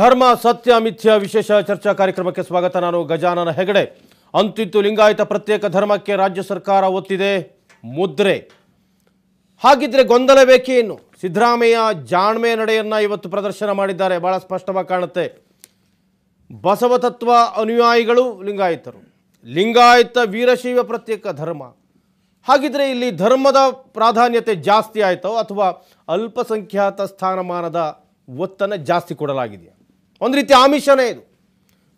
ಧರ್ಮ ಸತ್ಯ ಮಿಥ್ಯ ವಿಶೇಷ ಚರ್ಚಾ ಕಾರ್ಯಕ್ರಮಕ್ಕೆ ಸ್ವಾಗತ ನಾನು ಗಜಾನನ ಹೆಗಡೆ ಅಂತಿತ್ತು ಲಿಂಗಾಯತ ಪ್ರತ್ಯೇಕ ಧರ್ಮಕ್ಕೆ ರಾಜ್ಯ ಸರ್ಕಾರ ಒತ್ತಿದೆ ಮುದ್ರೆ ಹಾಗಿದ್ರೆ ಗೊಂದಲ ಬೇಕೇನು ಸಿದ್ದರಾಮಯ್ಯ ಜಾಣ್ಮೆ ನಡೆಯನ್ನು ಇವತ್ತು ಪ್ರದರ್ಶನ ಮಾಡಿದ್ದಾರೆ ಬಹಳ ಸ್ಪಷ್ಟವಾಗಿ ಕಾಣುತ್ತೆ ಬಸವತತ್ವ ಅನುಯಾಯಿಗಳು ಲಿಂಗಾಯತರು ಲಿಂಗಾಯತ ವೀರಶೈವ ಪ್ರತ್ಯೇಕ ಧರ್ಮ ಹಾಗಿದ್ರೆ ಇಲ್ಲಿ ಧರ್ಮದ ಪ್ರಾಧಾನ್ಯತೆ ಜಾಸ್ತಿ ಆಯಿತೋ ಅಥವಾ ಅಲ್ಪಸಂಖ್ಯಾತ ಸ್ಥಾನಮಾನದ ಒತ್ತನ್ನು ಜಾಸ್ತಿ ಕೊಡಲಾಗಿದೆಯಾ ಒಂದು ರೀತಿ ಆಮಿಷನೇ ಇದು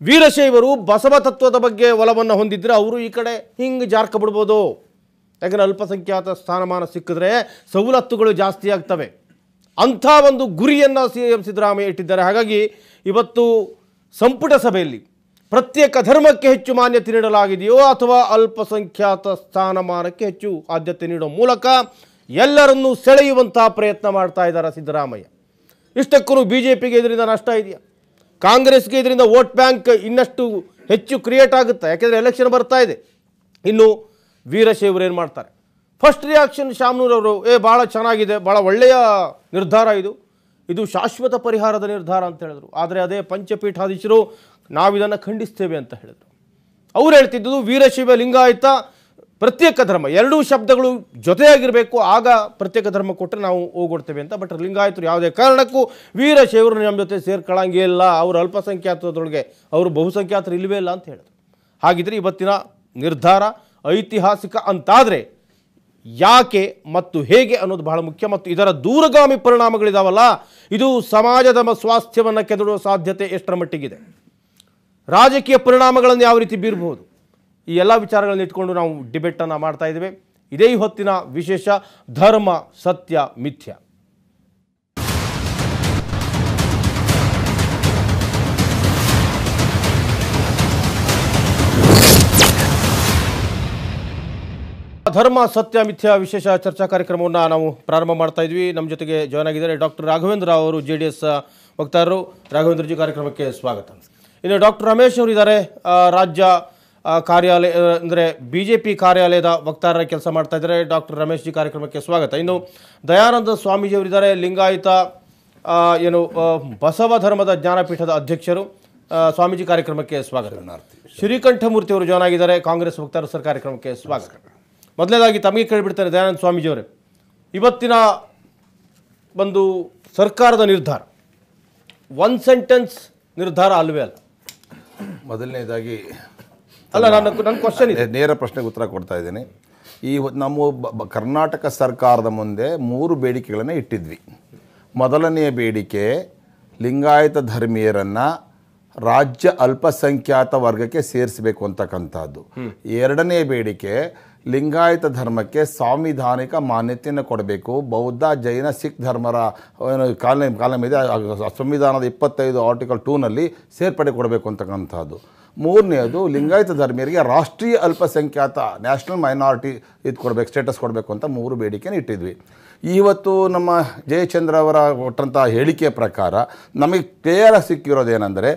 ವೀರಶೈವರು ಬಸವ ತತ್ವದ ಬಗ್ಗೆ ಒಲವನ್ನು ಹೊಂದಿದ್ದರೆ ಅವರು ಈ ಕಡೆ ಹಿಂಗೆ ಜಾರ್ಕ ಬಿಡ್ಬೋದು ಯಾಕಂದರೆ ಅಲ್ಪಸಂಖ್ಯಾತ ಸ್ಥಾನಮಾನ ಸಿಕ್ಕಿದ್ರೆ ಸವಲತ್ತುಗಳು ಜಾಸ್ತಿ ಆಗ್ತವೆ ಅಂಥ ಒಂದು ಗುರಿಯನ್ನು ಸಿ ಎಂ ಸಿದ್ದರಾಮಯ್ಯ ಇಟ್ಟಿದ್ದಾರೆ ಹಾಗಾಗಿ ಇವತ್ತು ಸಂಪುಟ ಸಭೆಯಲ್ಲಿ ಪ್ರತ್ಯೇಕ ಧರ್ಮಕ್ಕೆ ಹೆಚ್ಚು ಮಾನ್ಯತೆ ನೀಡಲಾಗಿದೆಯೋ ಅಥವಾ ಅಲ್ಪಸಂಖ್ಯಾತ ಸ್ಥಾನಮಾನಕ್ಕೆ ಹೆಚ್ಚು ಆದ್ಯತೆ ನೀಡೋ ಮೂಲಕ ಎಲ್ಲರನ್ನೂ ಸೆಳೆಯುವಂಥ ಪ್ರಯತ್ನ ಮಾಡ್ತಾ ಇದ್ದಾರೆ ಸಿದ್ದರಾಮಯ್ಯ ಇಷ್ಟಕ್ಕೂ ಬಿ ಜೆ ಪಿಗೆ ಇದರಿಂದ ನಷ್ಟ ಇದೆಯಾ ಕಾಂಗ್ರೆಸ್ಗೆ ಇದರಿಂದ ವೋಟ್ ಬ್ಯಾಂಕ್ ಇನ್ನಷ್ಟು ಹೆಚ್ಚು ಕ್ರಿಯೇಟ್ ಆಗುತ್ತೆ ಯಾಕೆಂದರೆ ಎಲೆಕ್ಷನ್ ಬರ್ತಾ ಇದೆ ಇನ್ನು ವೀರಶೈವರು ಏನು ಮಾಡ್ತಾರೆ ಫಸ್ಟ್ ರಿಯಾಕ್ಷನ್ ಶಾಮನೂರವರು ಏ ಭಾಳ ಚೆನ್ನಾಗಿದೆ ಭಾಳ ಒಳ್ಳೆಯ ನಿರ್ಧಾರ ಇದು ಇದು ಶಾಶ್ವತ ಪರಿಹಾರದ ನಿರ್ಧಾರ ಅಂತ ಹೇಳಿದರು ಆದರೆ ಅದೇ ಪಂಚಪೀಠಾಧೀಶರು ನಾವಿದನ್ನು ಖಂಡಿಸ್ತೇವೆ ಅಂತ ಹೇಳಿದರು ಅವ್ರು ಹೇಳ್ತಿದ್ದುದು ವೀರಶೈವ ಲಿಂಗಾಯತ ಪ್ರತ್ಯೇಕ ಧರ್ಮ ಎರಡೂ ಶಬ್ದಗಳು ಜೊತೆಯಾಗಿರಬೇಕು ಆಗ ಪ್ರತ್ಯೇಕ ಧರ್ಮ ಕೊಟ್ಟರೆ ನಾವು ಹೋಗೊಡ್ತೇವೆ ಅಂತ ಬಟ್ ಲಿಂಗಾಯತರು ಯಾವುದೇ ಕಾರಣಕ್ಕೂ ವೀರಶೈವರು ನಮ್ಮ ಜೊತೆ ಸೇರ್ಕೊಳ್ಳಂಗೇ ಇಲ್ಲ ಅವರು ಅಲ್ಪಸಂಖ್ಯಾತದೊಳಗೆ ಅವರು ಬಹುಸಂಖ್ಯಾತರು ಇಲ್ಲವೇ ಇಲ್ಲ ಅಂತ ಹೇಳಿದ್ರು ಹಾಗಿದ್ರೆ ಇವತ್ತಿನ ನಿರ್ಧಾರ ಐತಿಹಾಸಿಕ ಅಂತಾದರೆ ಯಾಕೆ ಮತ್ತು ಹೇಗೆ ಅನ್ನೋದು ಬಹಳ ಮುಖ್ಯ ಮತ್ತು ಇದರ ದೂರಗಾಮಿ ಪರಿಣಾಮಗಳಿದಾವಲ್ಲ ಇದು ಸಮಾಜದ ಸ್ವಾಸ್ಥ್ಯವನ್ನು ಕೆದಡುವ ಸಾಧ್ಯತೆ ಎಷ್ಟರ ಮಟ್ಟಿಗಿದೆ ರಾಜಕೀಯ ಪರಿಣಾಮಗಳನ್ನು ಯಾವ ರೀತಿ ಬೀರಬಹುದು ಈ ಎಲ್ಲ ವಿಚಾರಗಳನ್ನು ಇಟ್ಕೊಂಡು ನಾವು ಡಿಬೇಟನ್ನು ಮಾಡ್ತಾ ಇದ್ದೇವೆ ಇದೇ ಹೊತ್ತಿನ ವಿಶೇಷ ಧರ್ಮ ಸತ್ಯ ಮಿಥ್ಯ ಧರ್ಮ ಸತ್ಯ ಮಿಥ್ಯ ವಿಶೇಷ ಚರ್ಚಾ ಕಾರ್ಯಕ್ರಮವನ್ನು ನಾವು ಪ್ರಾರಂಭ ಮಾಡ್ತಾ ಇದ್ವಿ ನಮ್ಮ ಜೊತೆಗೆ ಜಾಯ್ನ್ ಆಗಿದ್ದಾರೆ ಡಾಕ್ಟರ್ ರಾಘವೇಂದ್ರ ಅವರು ಜೆ ಡಿ ಎಸ್ ವಕ್ತಾರರು ರಾಘವೇಂದ್ರಜಿ ಕಾರ್ಯಕ್ರಮಕ್ಕೆ ಸ್ವಾಗತ ಇನ್ನು ಡಾಕ್ಟರ್ ರಮೇಶ್ ಅವರು ಇದ್ದಾರೆ ರಾಜ್ಯ ಕಾರ್ಯಾಲಯ ಅಂದರೆ ಬಿ ಜೆ ಪಿ ಕಾರ್ಯಾಲಯದ ವಕ್ತಾರರ ಕೆಲಸ ಮಾಡ್ತಾ ಇದ್ದಾರೆ ಡಾಕ್ಟರ್ ರಮೇಶ್ ಜಿ ಕಾರ್ಯಕ್ರಮಕ್ಕೆ ಸ್ವಾಗತ ಇನ್ನು ದಯಾನಂದ ಸ್ವಾಮೀಜಿಯವರಿದ್ದಾರೆ ಲಿಂಗಾಯತ ಏನು ಬಸವ ಧರ್ಮದ ಜ್ಞಾನಪೀಠದ ಅಧ್ಯಕ್ಷರು ಸ್ವಾಮೀಜಿ ಕಾರ್ಯಕ್ರಮಕ್ಕೆ ಸ್ವಾಗತ ಶ್ರೀಕಂಠಮೂರ್ತಿ ಅವರು ಜಾಯ್ನ್ ಆಗಿದ್ದಾರೆ ಕಾಂಗ್ರೆಸ್ ವಕ್ತಾರ ಸರ್ ಕಾರ್ಯಕ್ರಮಕ್ಕೆ ಸ್ವಾಗತ ಮೊದಲನೇದಾಗಿ ತಮಗೆ ಕೇಳಿಬಿಡ್ತಾರೆ ದಯಾನಂದ ಸ್ವಾಮೀಜಿಯವರೇ ಇವತ್ತಿನ ಒಂದು ಸರ್ಕಾರದ ನಿರ್ಧಾರ ಒನ್ ಸೆಂಟೆನ್ಸ್ ನಿರ್ಧಾರ ಅಲ್ವೇ ಅಲ್ಲ ಮೊದಲನೇದಾಗಿ ಅಲ್ಲ ನಾನು ನನ್ನ ಕ್ವಶನ್ ಇದೆ ನೇರ ಪ್ರಶ್ನೆಗೆ ಉತ್ತರ ಕೊಡ್ತಾ ಇದ್ದೀನಿ ಈ ನಾವು ಕರ್ನಾಟಕ ಸರ್ಕಾರದ ಮುಂದೆ ಮೂರು ಬೇಡಿಕೆಗಳನ್ನು ಇಟ್ಟಿದ್ವಿ ಮೊದಲನೆಯ ಬೇಡಿಕೆ ಲಿಂಗಾಯತ ಧರ್ಮೀಯರನ್ನು ರಾಜ್ಯ ಅಲ್ಪಸಂಖ್ಯಾತ ವರ್ಗಕ್ಕೆ ಸೇರಿಸಬೇಕು ಅಂತಕ್ಕಂಥದ್ದು ಎರಡನೇ ಬೇಡಿಕೆ ಲಿಂಗಾಯತ ಧರ್ಮಕ್ಕೆ ಸಾಂವಿಧಾನಿಕ ಮಾನ್ಯತೆಯನ್ನು ಕೊಡಬೇಕು ಬೌದ್ಧ ಜೈನ ಸಿಖ್ ಧರ್ಮರ ಕಾಲಂ ಕಾಲ ಇದೆ ಸಂವಿಧಾನದ ಇಪ್ಪತ್ತೈದು ಆರ್ಟಿಕಲ್ ಟೂನಲ್ಲಿ ಸೇರ್ಪಡೆ ಕೊಡಬೇಕು ಅಂತಕ್ಕಂಥದ್ದು ಮೂರನೆಯದು ಲಿಂಗಾಯತ ಧರ್ಮೀಯರಿಗೆ ರಾಷ್ಟ್ರೀಯ ಅಲ್ಪಸಂಖ್ಯಾತ ನ್ಯಾಷನಲ್ ಮೈನಾರಿಟಿ ಇದು ಕೊಡಬೇಕು ಸ್ಟೇಟಸ್ ಕೊಡಬೇಕು ಅಂತ ಮೂರು ಬೇಡಿಕೆನ ಇಟ್ಟಿದ್ವಿ ಇವತ್ತು ನಮ್ಮ ಜಯಚಂದ್ರ ಅವರ ಕೊಟ್ಟಂಥ ಹೇಳಿಕೆ ಪ್ರಕಾರ ನಮಗೆ ಕ್ಲಿಯರ್ ಸಿಕ್ಕಿರೋದೇನೆಂದರೆ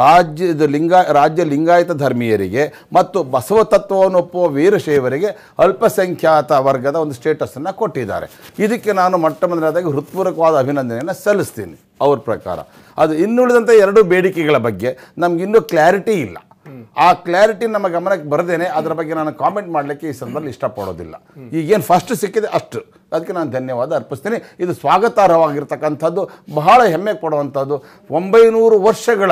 ರಾಜ್ಯದ ಲಿಂಗ ರಾಜ್ಯ ಲಿಂಗಾಯತ ಧರ್ಮೀಯರಿಗೆ ಮತ್ತು ಬಸವ ತತ್ವವನ್ನು ಒಪ್ಪುವ ವೀರಶೈವರಿಗೆ ಅಲ್ಪಸಂಖ್ಯಾತ ವರ್ಗದ ಒಂದು ಸ್ಟೇಟಸನ್ನು ಕೊಟ್ಟಿದ್ದಾರೆ ಇದಕ್ಕೆ ನಾನು ಮೊಟ್ಟ ಮೊದಲನೇದಾಗಿ ಹೃತ್ಪೂರ್ವಕವಾದ ಅಭಿನಂದನೆಯನ್ನು ಸಲ್ಲಿಸ್ತೀನಿ ಅವ್ರ ಪ್ರಕಾರ ಅದು ಇನ್ನುಳಿದಂಥ ಎರಡು ಬೇಡಿಕೆಗಳ ಬಗ್ಗೆ ನಮಗಿನ್ನೂ ಕ್ಲಾರಿಟಿ ಇಲ್ಲ ಆ ಕ್ಲಾರಿಟಿ ನಮ್ಮ ಗಮನಕ್ಕೆ ಬರದೇನೆ ಅದರ ಬಗ್ಗೆ ನಾನು ಕಾಮೆಂಟ್ ಮಾಡಲಿಕ್ಕೆ ಈ ಸಂದರ್ಭದಲ್ಲಿ ಇಷ್ಟಪಡೋದಿಲ್ಲ ಈಗೇನು ಫಸ್ಟ್ ಸಿಕ್ಕಿದೆ ಅಷ್ಟು ಅದಕ್ಕೆ ನಾನು ಧನ್ಯವಾದ ಅರ್ಪಿಸ್ತೀನಿ ಇದು ಸ್ವಾಗತಾರ್ಹವಾಗಿರ್ತಕ್ಕಂಥದ್ದು ಬಹಳ ಹೆಮ್ಮೆ ಕೊಡುವಂಥದ್ದು ಒಂಬೈನೂರು ವರ್ಷಗಳ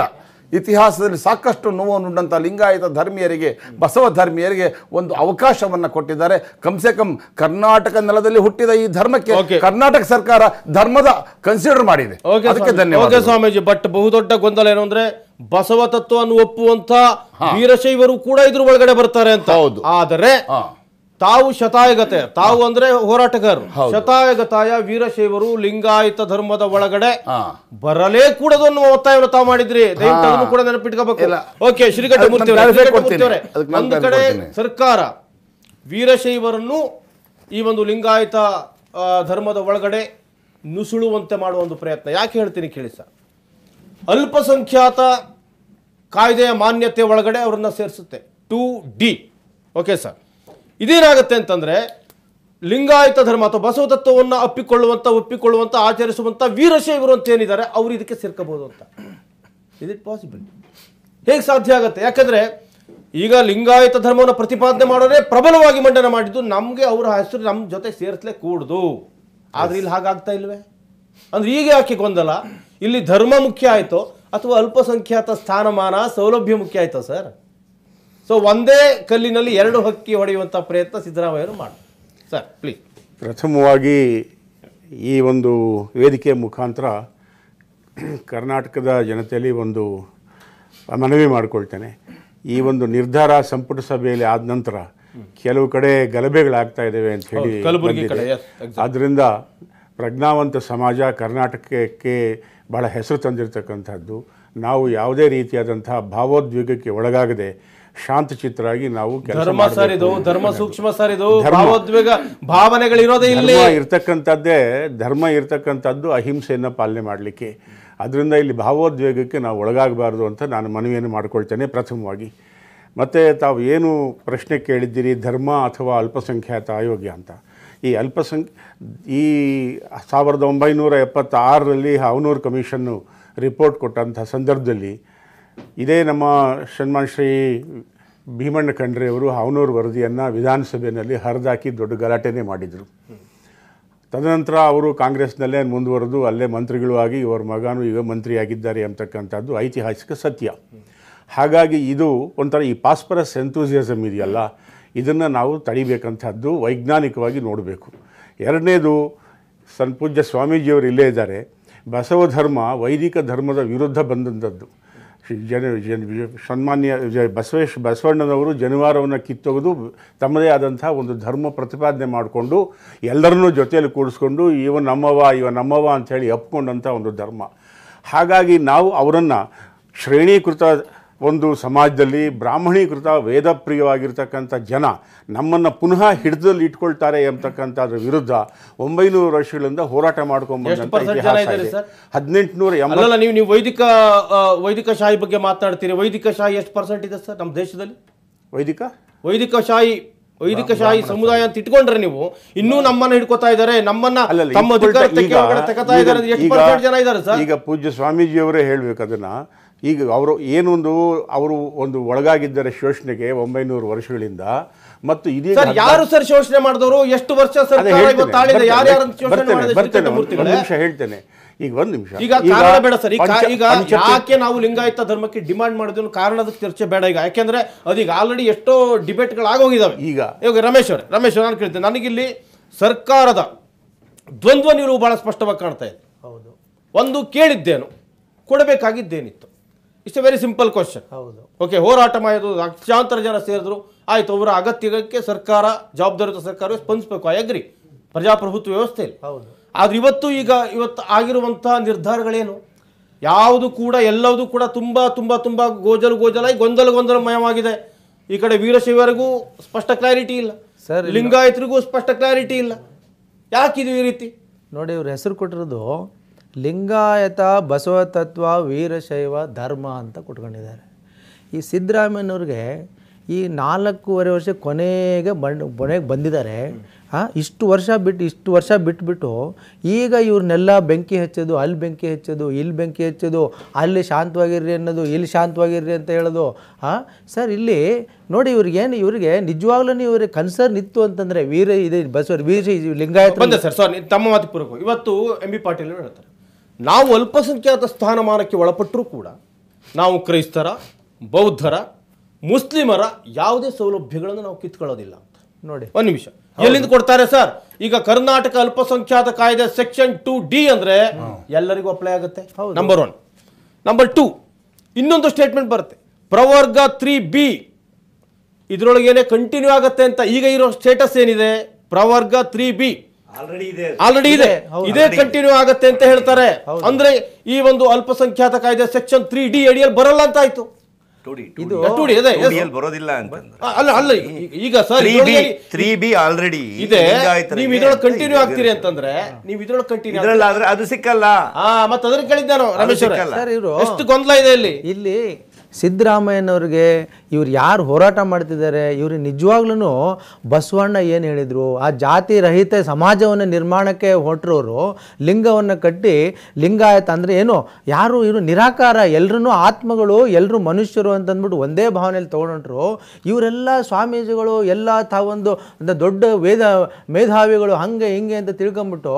ಇತಿಹಾಸದಲ್ಲಿ ಸಾಕಷ್ಟು ನೋವನ್ನುಂಡಂಥ ಲಿಂಗಾಯತ ಧರ್ಮೀಯರಿಗೆ ಬಸವ ಧರ್ಮೀಯರಿಗೆ ಒಂದು ಅವಕಾಶವನ್ನು ಕೊಟ್ಟಿದ್ದಾರೆ ಕಮ್ಸೆ ಕಮ್ ಕರ್ನಾಟಕ ನೆಲದಲ್ಲಿ ಹುಟ್ಟಿದ ಈ ಧರ್ಮಕ್ಕೆ ಕರ್ನಾಟಕ ಸರ್ಕಾರ ಧರ್ಮದ ಕನ್ಸಿಡರ್ ಮಾಡಿದೆ ಅದಕ್ಕೆ ಧನ್ಯವಾದ ಸ್ವಾಮೀಜಿ ಬಟ್ ಬಹುದೊಡ್ಡ ಗೊಂದಲ ಏನು ಅಂದರೆ ಬಸವ ತತ್ವವನ್ನು ಒಪ್ಪುವಂತ ವೀರಶೈವರು ಕೂಡ ಇದ್ರ ಒಳಗಡೆ ಬರ್ತಾರೆ ಅಂತ ಹೌದು ಆದರೆ ತಾವು ಶತಾಯಗತೆ ತಾವು ಅಂದ್ರೆ ಹೋರಾಟಗಾರರು ಶತಾಯಗತಾಯ ವೀರಶೈವರು ಲಿಂಗಾಯತ ಧರ್ಮದ ಒಳಗಡೆ ಬರಲೇ ಕೂಡದು ಅನ್ನುವ ಒತ್ತಾಯವನ್ನು ತಾವು ಮಾಡಿದ್ರಿ ಕೂಡ ನೆನಪಿಟ್ಕೋಬೇಕು ಓಕೆ ಶ್ರೀಗಟ್ಟ ಮೂರ್ತಿ ಒಂದು ಕಡೆ ಸರ್ಕಾರ ವೀರಶೈವರನ್ನು ಈ ಒಂದು ಲಿಂಗಾಯತ ಧರ್ಮದ ಒಳಗಡೆ ನುಸುಳುವಂತೆ ಮಾಡುವ ಒಂದು ಪ್ರಯತ್ನ ಯಾಕೆ ಹೇಳ್ತೀನಿ ಕೇಳಿ ಸರ್ ಅಲ್ಪಸಂಖ್ಯಾತ ಕಾಯ್ದೆಯ ಮಾನ್ಯತೆ ಒಳಗಡೆ ಅವರನ್ನು ಸೇರಿಸುತ್ತೆ ಟು ಡಿ ಓಕೆ ಸರ್ ಇದೇನಾಗುತ್ತೆ ಅಂತಂದರೆ ಲಿಂಗಾಯತ ಧರ್ಮ ಅಥವಾ ಬಸವ ತತ್ವವನ್ನು ಅಪ್ಪಿಕೊಳ್ಳುವಂಥ ಒಪ್ಪಿಕೊಳ್ಳುವಂಥ ಆಚರಿಸುವಂಥ ವೀರಶೈವರು ಅಂತ ಏನಿದ್ದಾರೆ ಅವರು ಇದಕ್ಕೆ ಸೇರ್ಕೋಬೋದು ಅಂತ ಇಸ್ ಇಟ್ ಪಾಸಿಬಲ್ ಹೇಗೆ ಸಾಧ್ಯ ಆಗುತ್ತೆ ಯಾಕಂದರೆ ಈಗ ಲಿಂಗಾಯತ ಧರ್ಮವನ್ನು ಪ್ರತಿಪಾದನೆ ಮಾಡೋರೇ ಪ್ರಬಲವಾಗಿ ಮಂಡನೆ ಮಾಡಿದ್ದು ನಮಗೆ ಅವರ ಹೆಸರು ನಮ್ಮ ಜೊತೆ ಸೇರಿಸಲೇ ಕೂಡದು ಆದರೆ ಇಲ್ಲಿ ಹಾಗಾಗ್ತಾ ಇಲ್ವೇ ಅಂದರೆ ಈಗ ಯಾಕೆ ಗೊಂದಲ ಇಲ್ಲಿ ಧರ್ಮ ಮುಖ್ಯ ಆಯಿತೋ ಅಥವಾ ಅಲ್ಪಸಂಖ್ಯಾತ ಸ್ಥಾನಮಾನ ಸೌಲಭ್ಯ ಮುಖ್ಯ ಆಯಿತೋ ಸರ್ ಸೊ ಒಂದೇ ಕಲ್ಲಿನಲ್ಲಿ ಎರಡು ಹಕ್ಕಿ ಹೊಡೆಯುವಂಥ ಪ್ರಯತ್ನ ಸಿದ್ದರಾಮಯ್ಯರು ಮಾಡಿ ಸರ್ ಪ್ಲೀಸ್ ಪ್ರಥಮವಾಗಿ ಈ ಒಂದು ವೇದಿಕೆ ಮುಖಾಂತರ ಕರ್ನಾಟಕದ ಜನತೆಯಲ್ಲಿ ಒಂದು ಮನವಿ ಮಾಡಿಕೊಳ್ತೇನೆ ಈ ಒಂದು ನಿರ್ಧಾರ ಸಂಪುಟ ಸಭೆಯಲ್ಲಿ ಆದ ನಂತರ ಕೆಲವು ಕಡೆ ಗಲಭೆಗಳಾಗ್ತಾ ಇದ್ದಾವೆ ಅಂತ ಹೇಳಿ ಆದ್ದರಿಂದ ಪ್ರಜ್ಞಾವಂತ ಸಮಾಜ ಕರ್ನಾಟಕಕ್ಕೆ ಭಾಳ ಹೆಸರು ತಂದಿರತಕ್ಕಂಥದ್ದು ನಾವು ಯಾವುದೇ ರೀತಿಯಾದಂತಹ ಭಾವೋದ್ವೇಗಕ್ಕೆ ಒಳಗಾಗದೆ ಶಾಂತ ಚಿತ್ರವಾಗಿ ನಾವು ಧರ್ಮ ಸರಿದು ಧರ್ಮ ಸೂಕ್ಷ್ಮ ಸರಿದು ಭಾವೋದ್ವೇಗ ಇರೋದೇ ಇಲ್ಲ ಇರ್ತಕ್ಕಂಥದ್ದೇ ಧರ್ಮ ಇರತಕ್ಕಂಥದ್ದು ಅಹಿಂಸೆಯನ್ನು ಪಾಲನೆ ಮಾಡಲಿಕ್ಕೆ ಅದರಿಂದ ಇಲ್ಲಿ ಭಾವೋದ್ವೇಗಕ್ಕೆ ನಾವು ಒಳಗಾಗಬಾರ್ದು ಅಂತ ನಾನು ಮನವಿಯನ್ನು ಮಾಡಿಕೊಳ್ತೇನೆ ಪ್ರಥಮವಾಗಿ ಮತ್ತು ತಾವು ಏನು ಪ್ರಶ್ನೆ ಕೇಳಿದ್ದೀರಿ ಧರ್ಮ ಅಥವಾ ಅಲ್ಪಸಂಖ್ಯಾತ ಆಯೋಗ್ಯ ಅಂತ ಈ ಅಲ್ಪಸಂಖ್ಯ ಈ ಸಾವಿರದ ಒಂಬೈನೂರ ಎಪ್ಪತ್ತಾರರಲ್ಲಿ ಹಾವನೂರು ಕಮಿಷನ್ನು ರಿಪೋರ್ಟ್ ಕೊಟ್ಟಂಥ ಸಂದರ್ಭದಲ್ಲಿ ಇದೇ ನಮ್ಮ ಶನ್ಮಾನ್ ಶ್ರೀ ಭೀಮಣ್ಣ ಖಂಡ್ರೆಯವರು ಹಾವನೂರು ವರದಿಯನ್ನು ವಿಧಾನಸಭೆಯಲ್ಲಿ ಹರಿದಾಕಿ ದೊಡ್ಡ ಗಲಾಟೆನೇ ಮಾಡಿದರು ತದನಂತರ ಅವರು ಕಾಂಗ್ರೆಸ್ನಲ್ಲೇ ಮುಂದುವರೆದು ಅಲ್ಲೇ ಮಂತ್ರಿಗಳು ಆಗಿ ಇವರ ಮಗನು ಈಗ ಮಂತ್ರಿಯಾಗಿದ್ದಾರೆ ಅಂತಕ್ಕಂಥದ್ದು ಐತಿಹಾಸಿಕ ಸತ್ಯ ಹಾಗಾಗಿ ಇದು ಒಂಥರ ಈ ಪಾಸ್ಪರಸ್ ಎಂಥೂಸಿಯಸಮ್ ಇದೆಯಲ್ಲ ಇದನ್ನು ನಾವು ತಡಿಬೇಕಂಥದ್ದು ವೈಜ್ಞಾನಿಕವಾಗಿ ನೋಡಬೇಕು ಎರಡನೇದು ಪೂಜ್ಯ ಸ್ವಾಮೀಜಿಯವರು ಇಲ್ಲೇ ಇದ್ದಾರೆ ಬಸವ ಧರ್ಮ ವೈದಿಕ ಧರ್ಮದ ವಿರುದ್ಧ ಬಂದಂಥದ್ದು ಜನ ಜನ ಸನ್ಮಾನ್ಯ ಬಸವೇಶ್ ಬಸವಣ್ಣನವರು ಜನಿವಾರವನ್ನು ಕಿತ್ತೊಗೆದು ತಮ್ಮದೇ ಆದಂಥ ಒಂದು ಧರ್ಮ ಪ್ರತಿಪಾದನೆ ಮಾಡಿಕೊಂಡು ಎಲ್ಲರನ್ನೂ ಜೊತೆಯಲ್ಲಿ ಕೂಡಿಸ್ಕೊಂಡು ಇವ ನಮ್ಮವ ಇವ ನಮ್ಮವ ಅಂಥೇಳಿ ಅಪ್ಕೊಂಡಂಥ ಒಂದು ಧರ್ಮ ಹಾಗಾಗಿ ನಾವು ಅವರನ್ನು ಶ್ರೇಣೀಕೃತ ಒಂದು ಸಮಾಜದಲ್ಲಿ ಬ್ರಾಹ್ಮಣೀಕೃತ ಪ್ರಿಯವಾಗಿರ್ತಕ್ಕಂಥ ಜನ ನಮ್ಮನ್ನು ಪುನಃ ಹಿಡಿದಲ್ಲಿ ಇಟ್ಕೊಳ್ತಾರೆ ಎಂಬತಕ್ಕಂಥದ್ರ ವಿರುದ್ಧ ಒಂಬೈನೂರು ವರ್ಷಗಳಿಂದ ಹೋರಾಟ ಮಾಡ್ಕೊಂಬಂದಂಥ ಹದಿನೆಂಟುನೂರ ನೀವು ನೀವು ವೈದಿಕ ವೈದಿಕ ಶಾಹಿ ಬಗ್ಗೆ ಮಾತನಾಡ್ತೀರಿ ವೈದಿಕ ಶಾಹಿ ಎಷ್ಟು ಪರ್ಸೆಂಟ್ ಇದೆ ಸರ್ ನಮ್ಮ ದೇಶದಲ್ಲಿ ವೈದಿಕ ವೈದಿಕ ಶಾಹಿ ವೈದಿಕ ಶಾಹಿ ಸಮುದಾಯ ಅಂತ ಇಟ್ಕೊಂಡ್ರೆ ನೀವು ಇನ್ನೂ ನಮ್ಮನ್ನ ಹಿಡ್ಕೊತಾ ಇದ್ದಾರೆ ನಮ್ಮನ್ನ ತಮ್ಮ ಜನ ಇದ್ದಾರೆ ಈಗ ಪೂಜ್ಯ ಸ್ವಾಮೀಜಿಯವರೇ ಹೇಳ್ಬೇಕು ಅದನ್ನ ಈಗ ಅವರು ಏನೊಂದು ಅವರು ಒಂದು ಒಳಗಾಗಿದ್ದಾರೆ ಶೋಷಣೆಗೆ ಒಂಬೈನೂರು ವರ್ಷಗಳಿಂದ ಮತ್ತು ಯಾರು ಸರ್ ಶೋಷಣೆ ಮಾಡಿದವರು ಎಷ್ಟು ವರ್ಷ ಸರ್ ನಿಮಿಷ ಹೇಳ್ತೇನೆ ಈಗ ಒಂದು ನಿಮಿಷ ಈಗ ಕಾರಣ ಬೇಡ ಸರ್ ಈಗ ಯಾಕೆ ನಾವು ಲಿಂಗಾಯತ ಧರ್ಮಕ್ಕೆ ಡಿಮಾಂಡ್ ಮಾಡಿದ್ರು ಕಾರಣದ ಚರ್ಚೆ ಬೇಡ ಈಗ ಯಾಕೆಂದ್ರೆ ಅದೀಗ ಆಲ್ರೆಡಿ ಎಷ್ಟೋ ಆಗೋಗಿದಾವೆ ಈಗ ಇವಾಗ ರಮೇಶ್ ಅವರೇ ರಮೇಶ್ ನಾನು ಕೇಳ್ತೇನೆ ನನಗಿಲ್ಲಿ ಸರ್ಕಾರದ ದ್ವಂದ್ವ ನಿಲುವು ಬಹಳ ಸ್ಪಷ್ಟವಾಗಿ ಕಾಣ್ತಾ ಇದೆ ಹೌದು ಒಂದು ಕೇಳಿದ್ದೇನು ಕೊಡಬೇಕಾಗಿದ್ದೇನಿತ್ತು it's a very simple question ಹೌದು ಓಕೆ ಹೋರಾಟ ಮಾಡಿದ್ರು ಲಕ್ಷಾಂತರ ಜನ ಸೇರಿದ್ರು ಆಯ್ತು ಅವರ ಅಗತ್ಯಕ್ಕೆ ಸರ್ಕಾರ ಜವಾಬ್ದಾರಿಯುತ ಸರ್ಕಾರ ಸ್ಪಂದಿಸಬೇಕು ಐ ಅಗ್ರಿ ಪ್ರಜಾಪ್ರಭುತ್ವ ವ್ಯವಸ್ಥೆ ಹೌದು ಆದರೆ ಇವತ್ತು ಈಗ ಇವತ್ತು ಆಗಿರುವಂತಹ ನಿರ್ಧಾರಗಳೇನು ಯಾವುದು ಕೂಡ ಎಲ್ಲವೂ ಕೂಡ ತುಂಬ ತುಂಬ ತುಂಬ ಗೋಜಲು ಗೋಜಲಾಗಿ ಗೊಂದಲ ಗೊಂದಲಮಯವಾಗಿದೆ ಈ ಕಡೆ ವೀರಶೈವರಿಗೂ ಸ್ಪಷ್ಟ ಕ್ಲಾರಿಟಿ ಇಲ್ಲ ಸರ್ ಲಿಂಗಾಯತರಿಗೂ ಸ್ಪಷ್ಟ ಕ್ಲಾರಿಟಿ ಇಲ್ಲ ಯಾಕಿದು ಈ ರೀತಿ ನೋಡಿ ಇವ್ರ ಹೆಸರು ಕೊಟ್ಟಿರೋದು ಲಿಂಗಾಯತ ಬಸವ ತತ್ವ ವೀರಶೈವ ಧರ್ಮ ಅಂತ ಕೊಟ್ಕೊಂಡಿದ್ದಾರೆ ಈ ಸಿದ್ದರಾಮಯ್ಯನವ್ರಿಗೆ ಈ ನಾಲ್ಕೂವರೆ ವರ್ಷ ಕೊನೆಗೆ ಬಂಡ್ ಕೊನೆಗೆ ಬಂದಿದ್ದಾರೆ ಇಷ್ಟು ವರ್ಷ ಬಿಟ್ಟು ಇಷ್ಟು ವರ್ಷ ಬಿಟ್ಬಿಟ್ಟು ಈಗ ಇವ್ರನ್ನೆಲ್ಲ ಬೆಂಕಿ ಹಚ್ಚೋದು ಅಲ್ಲಿ ಬೆಂಕಿ ಹಚ್ಚೋದು ಇಲ್ಲಿ ಬೆಂಕಿ ಹಚ್ಚೋದು ಅಲ್ಲಿ ಶಾಂತವಾಗಿರ್ರಿ ಅನ್ನೋದು ಇಲ್ಲಿ ಶಾಂತವಾಗಿರ್ರಿ ಅಂತ ಹೇಳೋದು ಹಾಂ ಸರ್ ಇಲ್ಲಿ ನೋಡಿ ಇವ್ರಿಗೆ ಏನು ಇವರಿಗೆ ನಿಜವಾಗ್ಲೂ ಇವ್ರಿಗೆ ಕನ್ಸರ್ನ್ ಇತ್ತು ಅಂತಂದರೆ ವೀರ ಇದೆ ಬಸವ ವೀರ ಲಿಂಗಾಯತ ಸರ್ ತಮ್ಮ ಮಾತು ಪೂರ್ವ ಇವತ್ತು ಎಂ ಬಿ ಪಾಟೀಲ್ ಹೇಳ್ತಾರೆ ನಾವು ಅಲ್ಪಸಂಖ್ಯಾತ ಸ್ಥಾನಮಾನಕ್ಕೆ ಒಳಪಟ್ಟರೂ ಕೂಡ ನಾವು ಕ್ರೈಸ್ತರ ಬೌದ್ಧರ ಮುಸ್ಲಿಮರ ಯಾವುದೇ ಸೌಲಭ್ಯಗಳನ್ನು ನಾವು ಕಿತ್ಕೊಳ್ಳೋದಿಲ್ಲ ನೋಡಿ ಒಂದು ನಿಮಿಷ ಎಲ್ಲಿಂದ ಕೊಡ್ತಾರೆ ಸರ್ ಈಗ ಕರ್ನಾಟಕ ಅಲ್ಪಸಂಖ್ಯಾತ ಕಾಯ್ದೆ ಸೆಕ್ಷನ್ ಟು ಡಿ ಅಂದ್ರೆ ಎಲ್ಲರಿಗೂ ಅಪ್ಲೈ ಆಗುತ್ತೆ ನಂಬರ್ ಒನ್ ನಂಬರ್ ಟೂ ಇನ್ನೊಂದು ಸ್ಟೇಟ್ಮೆಂಟ್ ಬರುತ್ತೆ ಪ್ರವರ್ಗ ತ್ರೀ ಬಿ ಇದರೊಳಗೇನೆ ಕಂಟಿನ್ಯೂ ಆಗುತ್ತೆ ಅಂತ ಈಗ ಇರೋ ಸ್ಟೇಟಸ್ ಏನಿದೆ ಪ್ರವರ್ಗ ತ್ರೀ ಬಿ ಆಲ್ರೆಡಿ ಇದೆ ಇದೇ ಕಂಟಿನ್ಯೂ ಆಗುತ್ತೆ ಅಂತ ಹೇಳ್ತಾರೆ ಅಂದ್ರೆ ಈ ಒಂದು ಅಲ್ಪಸಂಖ್ಯಾತ ಕಾಯ್ದೆ ಸೆಕ್ಷನ್ ತ್ರೀ ಡಿ ಅಡಿಯಲ್ಲಿ ಬರಲ್ಲ ಅಂತ ಆಯ್ತು ಈಗ ಸರ್ ನೀವ್ ಇದೆ ನೀವು ಇದ್ರೊಳಗೆ ಕಂಟಿನ್ಯೂ ಆಗ್ತೀರಿ ಅಂತಂದ್ರೆ ನೀವು ಇದ್ರೊಳಗೆ ಕಂಟಿನ್ಯೂ ಇದ್ರಲ್ಲ ಆದ್ರೆ ಅದು ಸಿಕ್ಕಲ್ಲ ಹಾ ಮತ್ತೆ ಅದನ್ನ ಕೇಳಿದ್ದೆ ನಾನು ರಮೇಶ್ ಎಷ್ಟು ಗೊಂದಲ ಇದೆ ಇಲ್ಲಿ ಇಲ್ಲಿ ಸಿದ್ದರಾಮಯ್ಯನವ್ರಿಗೆ ಇವ್ರು ಯಾರು ಹೋರಾಟ ಮಾಡ್ತಿದ್ದಾರೆ ಇವರು ನಿಜವಾಗ್ಲೂ ಬಸವಣ್ಣ ಏನು ಹೇಳಿದರು ಆ ಜಾತಿ ರಹಿತ ಸಮಾಜವನ್ನು ನಿರ್ಮಾಣಕ್ಕೆ ಹೊಟ್ಟರೋರು ಲಿಂಗವನ್ನು ಕಟ್ಟಿ ಲಿಂಗಾಯತ ಅಂದರೆ ಏನು ಯಾರು ಇವರು ನಿರಾಕಾರ ಎಲ್ಲರೂ ಆತ್ಮಗಳು ಎಲ್ಲರೂ ಮನುಷ್ಯರು ಅಂತಂದ್ಬಿಟ್ಟು ಒಂದೇ ಭಾವನೆಯಲ್ಲಿ ತೊಗೊಂಡ್ರು ಇವರೆಲ್ಲ ಸ್ವಾಮೀಜಿಗಳು ಎಲ್ಲ ತಾವೊಂದು ದೊಡ್ಡ ವೇದ ಮೇಧಾವಿಗಳು ಹಂಗೆ ಹಿಂಗೆ ಅಂತ ತಿಳ್ಕೊಂಬಿಟ್ಟು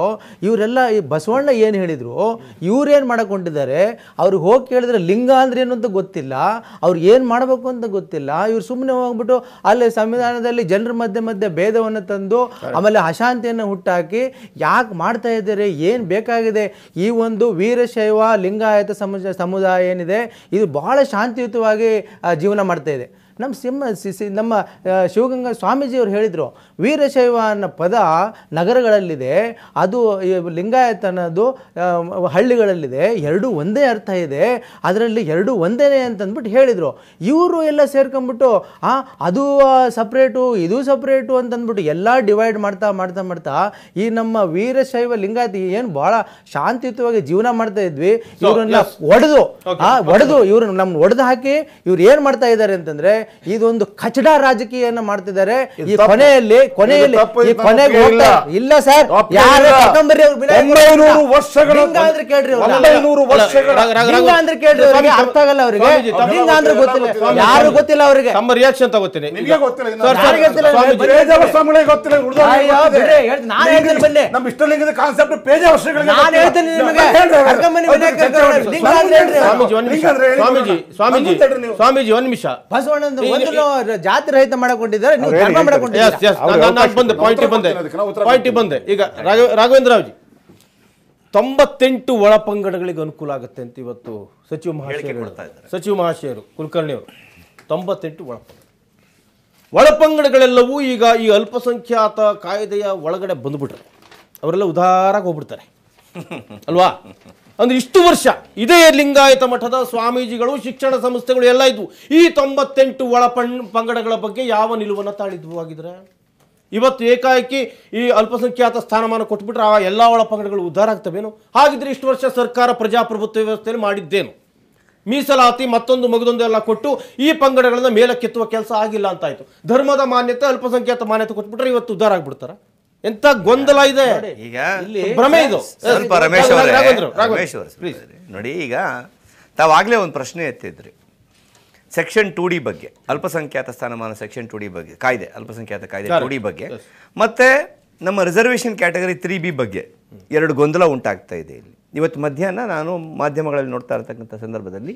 ಇವರೆಲ್ಲ ಈ ಬಸವಣ್ಣ ಏನು ಹೇಳಿದರು ಇವರೇನು ಮಾಡಿಕೊಂಡಿದ್ದಾರೆ ಅವ್ರಿಗೆ ಹೋಗಿ ಕೇಳಿದ್ರೆ ಲಿಂಗ ಅಂದ್ರೆ ಏನು ಅಂತ ಗೊತ್ತಿಲ್ಲ ಅವ್ರು ಏನು ಮಾಡಬೇಕು ಅಂತ ಗೊತ್ತಿಲ್ಲ ಇವ್ರು ಸುಮ್ಮನೆ ಹೋಗ್ಬಿಟ್ಟು ಅಲ್ಲಿ ಸಂವಿಧಾನದಲ್ಲಿ ಜನರ ಮಧ್ಯೆ ಮಧ್ಯೆ ಭೇದವನ್ನು ತಂದು ಆಮೇಲೆ ಅಶಾಂತಿಯನ್ನು ಹುಟ್ಟಾಕಿ ಯಾಕೆ ಮಾಡ್ತಾ ಇದ್ದಾರೆ ಏನು ಬೇಕಾಗಿದೆ ಈ ಒಂದು ವೀರಶೈವ ಲಿಂಗಾಯತ ಸಮುದಾಯ ಏನಿದೆ ಇದು ಬಹಳ ಶಾಂತಿಯುತವಾಗಿ ಜೀವನ ಮಾಡ್ತಾ ಇದೆ ನಮ್ಮ ಸಿಂಹ ಸಿಸಿ ನಮ್ಮ ಶಿವಗಂಗಾ ಸ್ವಾಮೀಜಿಯವರು ಹೇಳಿದರು ವೀರಶೈವ ಅನ್ನೋ ಪದ ನಗರಗಳಲ್ಲಿದೆ ಅದು ಲಿಂಗಾಯತ ಅನ್ನೋದು ಹಳ್ಳಿಗಳಲ್ಲಿದೆ ಎರಡೂ ಒಂದೇ ಅರ್ಥ ಇದೆ ಅದರಲ್ಲಿ ಎರಡೂ ಒಂದೇ ಅಂತಂದ್ಬಿಟ್ಟು ಹೇಳಿದರು ಇವರು ಎಲ್ಲ ಸೇರ್ಕೊಂಬಿಟ್ಟು ಆ ಅದು ಸಪ್ರೇಟು ಇದು ಸಪ್ರೇಟು ಅಂತಂದ್ಬಿಟ್ಟು ಎಲ್ಲ ಡಿವೈಡ್ ಮಾಡ್ತಾ ಮಾಡ್ತಾ ಮಾಡ್ತಾ ಈ ನಮ್ಮ ವೀರಶೈವ ಲಿಂಗಾಯತ ಏನು ಭಾಳ ಶಾಂತಿಯುತವಾಗಿ ಜೀವನ ಮಾಡ್ತಾ ಇದ್ವಿ ಇವರನ್ನ ಒಡೆದು ಒಡೆದು ಇವ್ರನ್ನ ನಮ್ಮ ಒಡೆದು ಹಾಕಿ ಇವ್ರು ಏನು ಮಾಡ್ತಾ ಇದ್ದಾರೆ ಅಂತಂದರೆ ಇದೊಂದು ಕಚಡ ರಾಜಕೀಯನ್ನ ಮಾಡ್ತಿದ್ದಾರೆ ಈ ಕೊನೆಯಲ್ಲಿ ಕೊನೆಯಲ್ಲಿ ಈ ಕೊನೆಗೆ ಇಲ್ಲ ಸರ್ ಯಾರು ಅಂದ್ರೆ ಕೇಳ್ರಿ ಅರ್ಥ ಆಗಲ್ಲ ಅವರಿಗೆ ಗೊತ್ತಿಲ್ಲ ಯಾರು ಗೊತ್ತಿಲ್ಲ ಅವರಿಗೆ ಸ್ವಾಮೀಜಿ ಸ್ವಾಮೀಜಿ ಸ್ವಾಮೀಜಿ ನಿಮಿಷ ಬಸವಣ್ಣ ಜಾತಿ ರಹಿತ ಮಾಡಿಕೊಂಡಿದ್ದಾರೆ ಪಾಯಿಂಟ್ ಬಂದೆ ಈಗ ರಾಘವೇಂದ್ರ ತೊಂಬತ್ತೆಂಟು ಒಳ ಅನುಕೂಲ ಆಗುತ್ತೆ ಅಂತ ಇವತ್ತು ಸಚಿವ ಮಹಾಶಯ ಸಚಿವ ಮಹಾಶಯರು ಅವರು ತೊಂಬತ್ತೆಂಟು ಒಳ ಒಳಪಂಗಡಗಳೆಲ್ಲವೂ ಈಗ ಈ ಅಲ್ಪಸಂಖ್ಯಾತ ಕಾಯ್ದೆಯ ಒಳಗಡೆ ಬಂದ್ಬಿಟ್ರೆ ಅವರೆಲ್ಲ ಉದಾರಾಗಿ ಹೋಗ್ಬಿಡ್ತಾರೆ ಅಲ್ವಾ ಅಂದರೆ ಇಷ್ಟು ವರ್ಷ ಇದೇ ಲಿಂಗಾಯತ ಮಠದ ಸ್ವಾಮೀಜಿಗಳು ಶಿಕ್ಷಣ ಸಂಸ್ಥೆಗಳು ಎಲ್ಲ ಇದ್ವು ಈ ತೊಂಬತ್ತೆಂಟು ಒಳ ಪಂಗಡಗಳ ಬಗ್ಗೆ ಯಾವ ನಿಲುವನ್ನು ತಾಳಿದ್ವು ಆಗಿದ್ರೆ ಇವತ್ತು ಏಕಾಏಕಿ ಈ ಅಲ್ಪಸಂಖ್ಯಾತ ಸ್ಥಾನಮಾನ ಕೊಟ್ಬಿಟ್ರೆ ಆ ಎಲ್ಲ ಒಳ ಪಂಗಡಗಳು ಉದ್ಧಾರ ಆಗ್ತವೇನು ಹಾಗಿದ್ರೆ ಇಷ್ಟು ವರ್ಷ ಸರ್ಕಾರ ಪ್ರಜಾಪ್ರಭುತ್ವ ವ್ಯವಸ್ಥೆಯಲ್ಲಿ ಮಾಡಿದ್ದೇನು ಮೀಸಲಾತಿ ಮತ್ತೊಂದು ಮಗದೊಂದು ಎಲ್ಲ ಕೊಟ್ಟು ಈ ಪಂಗಡಗಳನ್ನು ಮೇಲಕ್ಕೆತ್ತುವ ಕೆಲಸ ಆಗಿಲ್ಲ ಅಂತಾಯಿತು ಧರ್ಮದ ಮಾನ್ಯತೆ ಅಲ್ಪಸಂಖ್ಯಾತ ಮಾನ್ಯತೆ ಕೊಟ್ಬಿಟ್ರೆ ಇವತ್ತು ಉದ್ಧಾರ ಆಗ್ಬಿಡ್ತಾರೆ ಎಂತ ಗೊಂದಲ ಇದೆ ಈಗ ಭ್ರಮೆ ಸ್ವಲ್ಪ ರಮೇಶ್ ಅವರೇ ನೋಡಿ ಈಗ ತಾವಾಗಲೇ ಒಂದು ಪ್ರಶ್ನೆ ಎತ್ತಿದ್ರಿ ಸೆಕ್ಷನ್ ಟು ಡಿ ಬಗ್ಗೆ ಅಲ್ಪಸಂಖ್ಯಾತ ಸ್ಥಾನಮಾನ ಸೆಕ್ಷನ್ ಟು ಡಿ ಬಗ್ಗೆ ಕಾಯ್ದೆ ಅಲ್ಪಸಂಖ್ಯಾತ ಕಾಯ್ದೆ ಟು ಡಿ ಬಗ್ಗೆ ಮತ್ತೆ ನಮ್ಮ ರಿಸರ್ವೇಷನ್ ಕ್ಯಾಟಗರಿ ತ್ರೀ ಬಿ ಬಗ್ಗೆ ಎರಡು ಗೊಂದಲ ಉಂಟಾಗ್ತಾ ಇದೆ ಇಲ್ಲಿ ಇವತ್ತು ಮಧ್ಯಾಹ್ನ ನಾನು ಮಾಧ್ಯಮಗಳಲ್ಲಿ ನೋಡ್ತಾ ಇರತಕ್ಕಂಥ ಸಂದರ್ಭದಲ್ಲಿ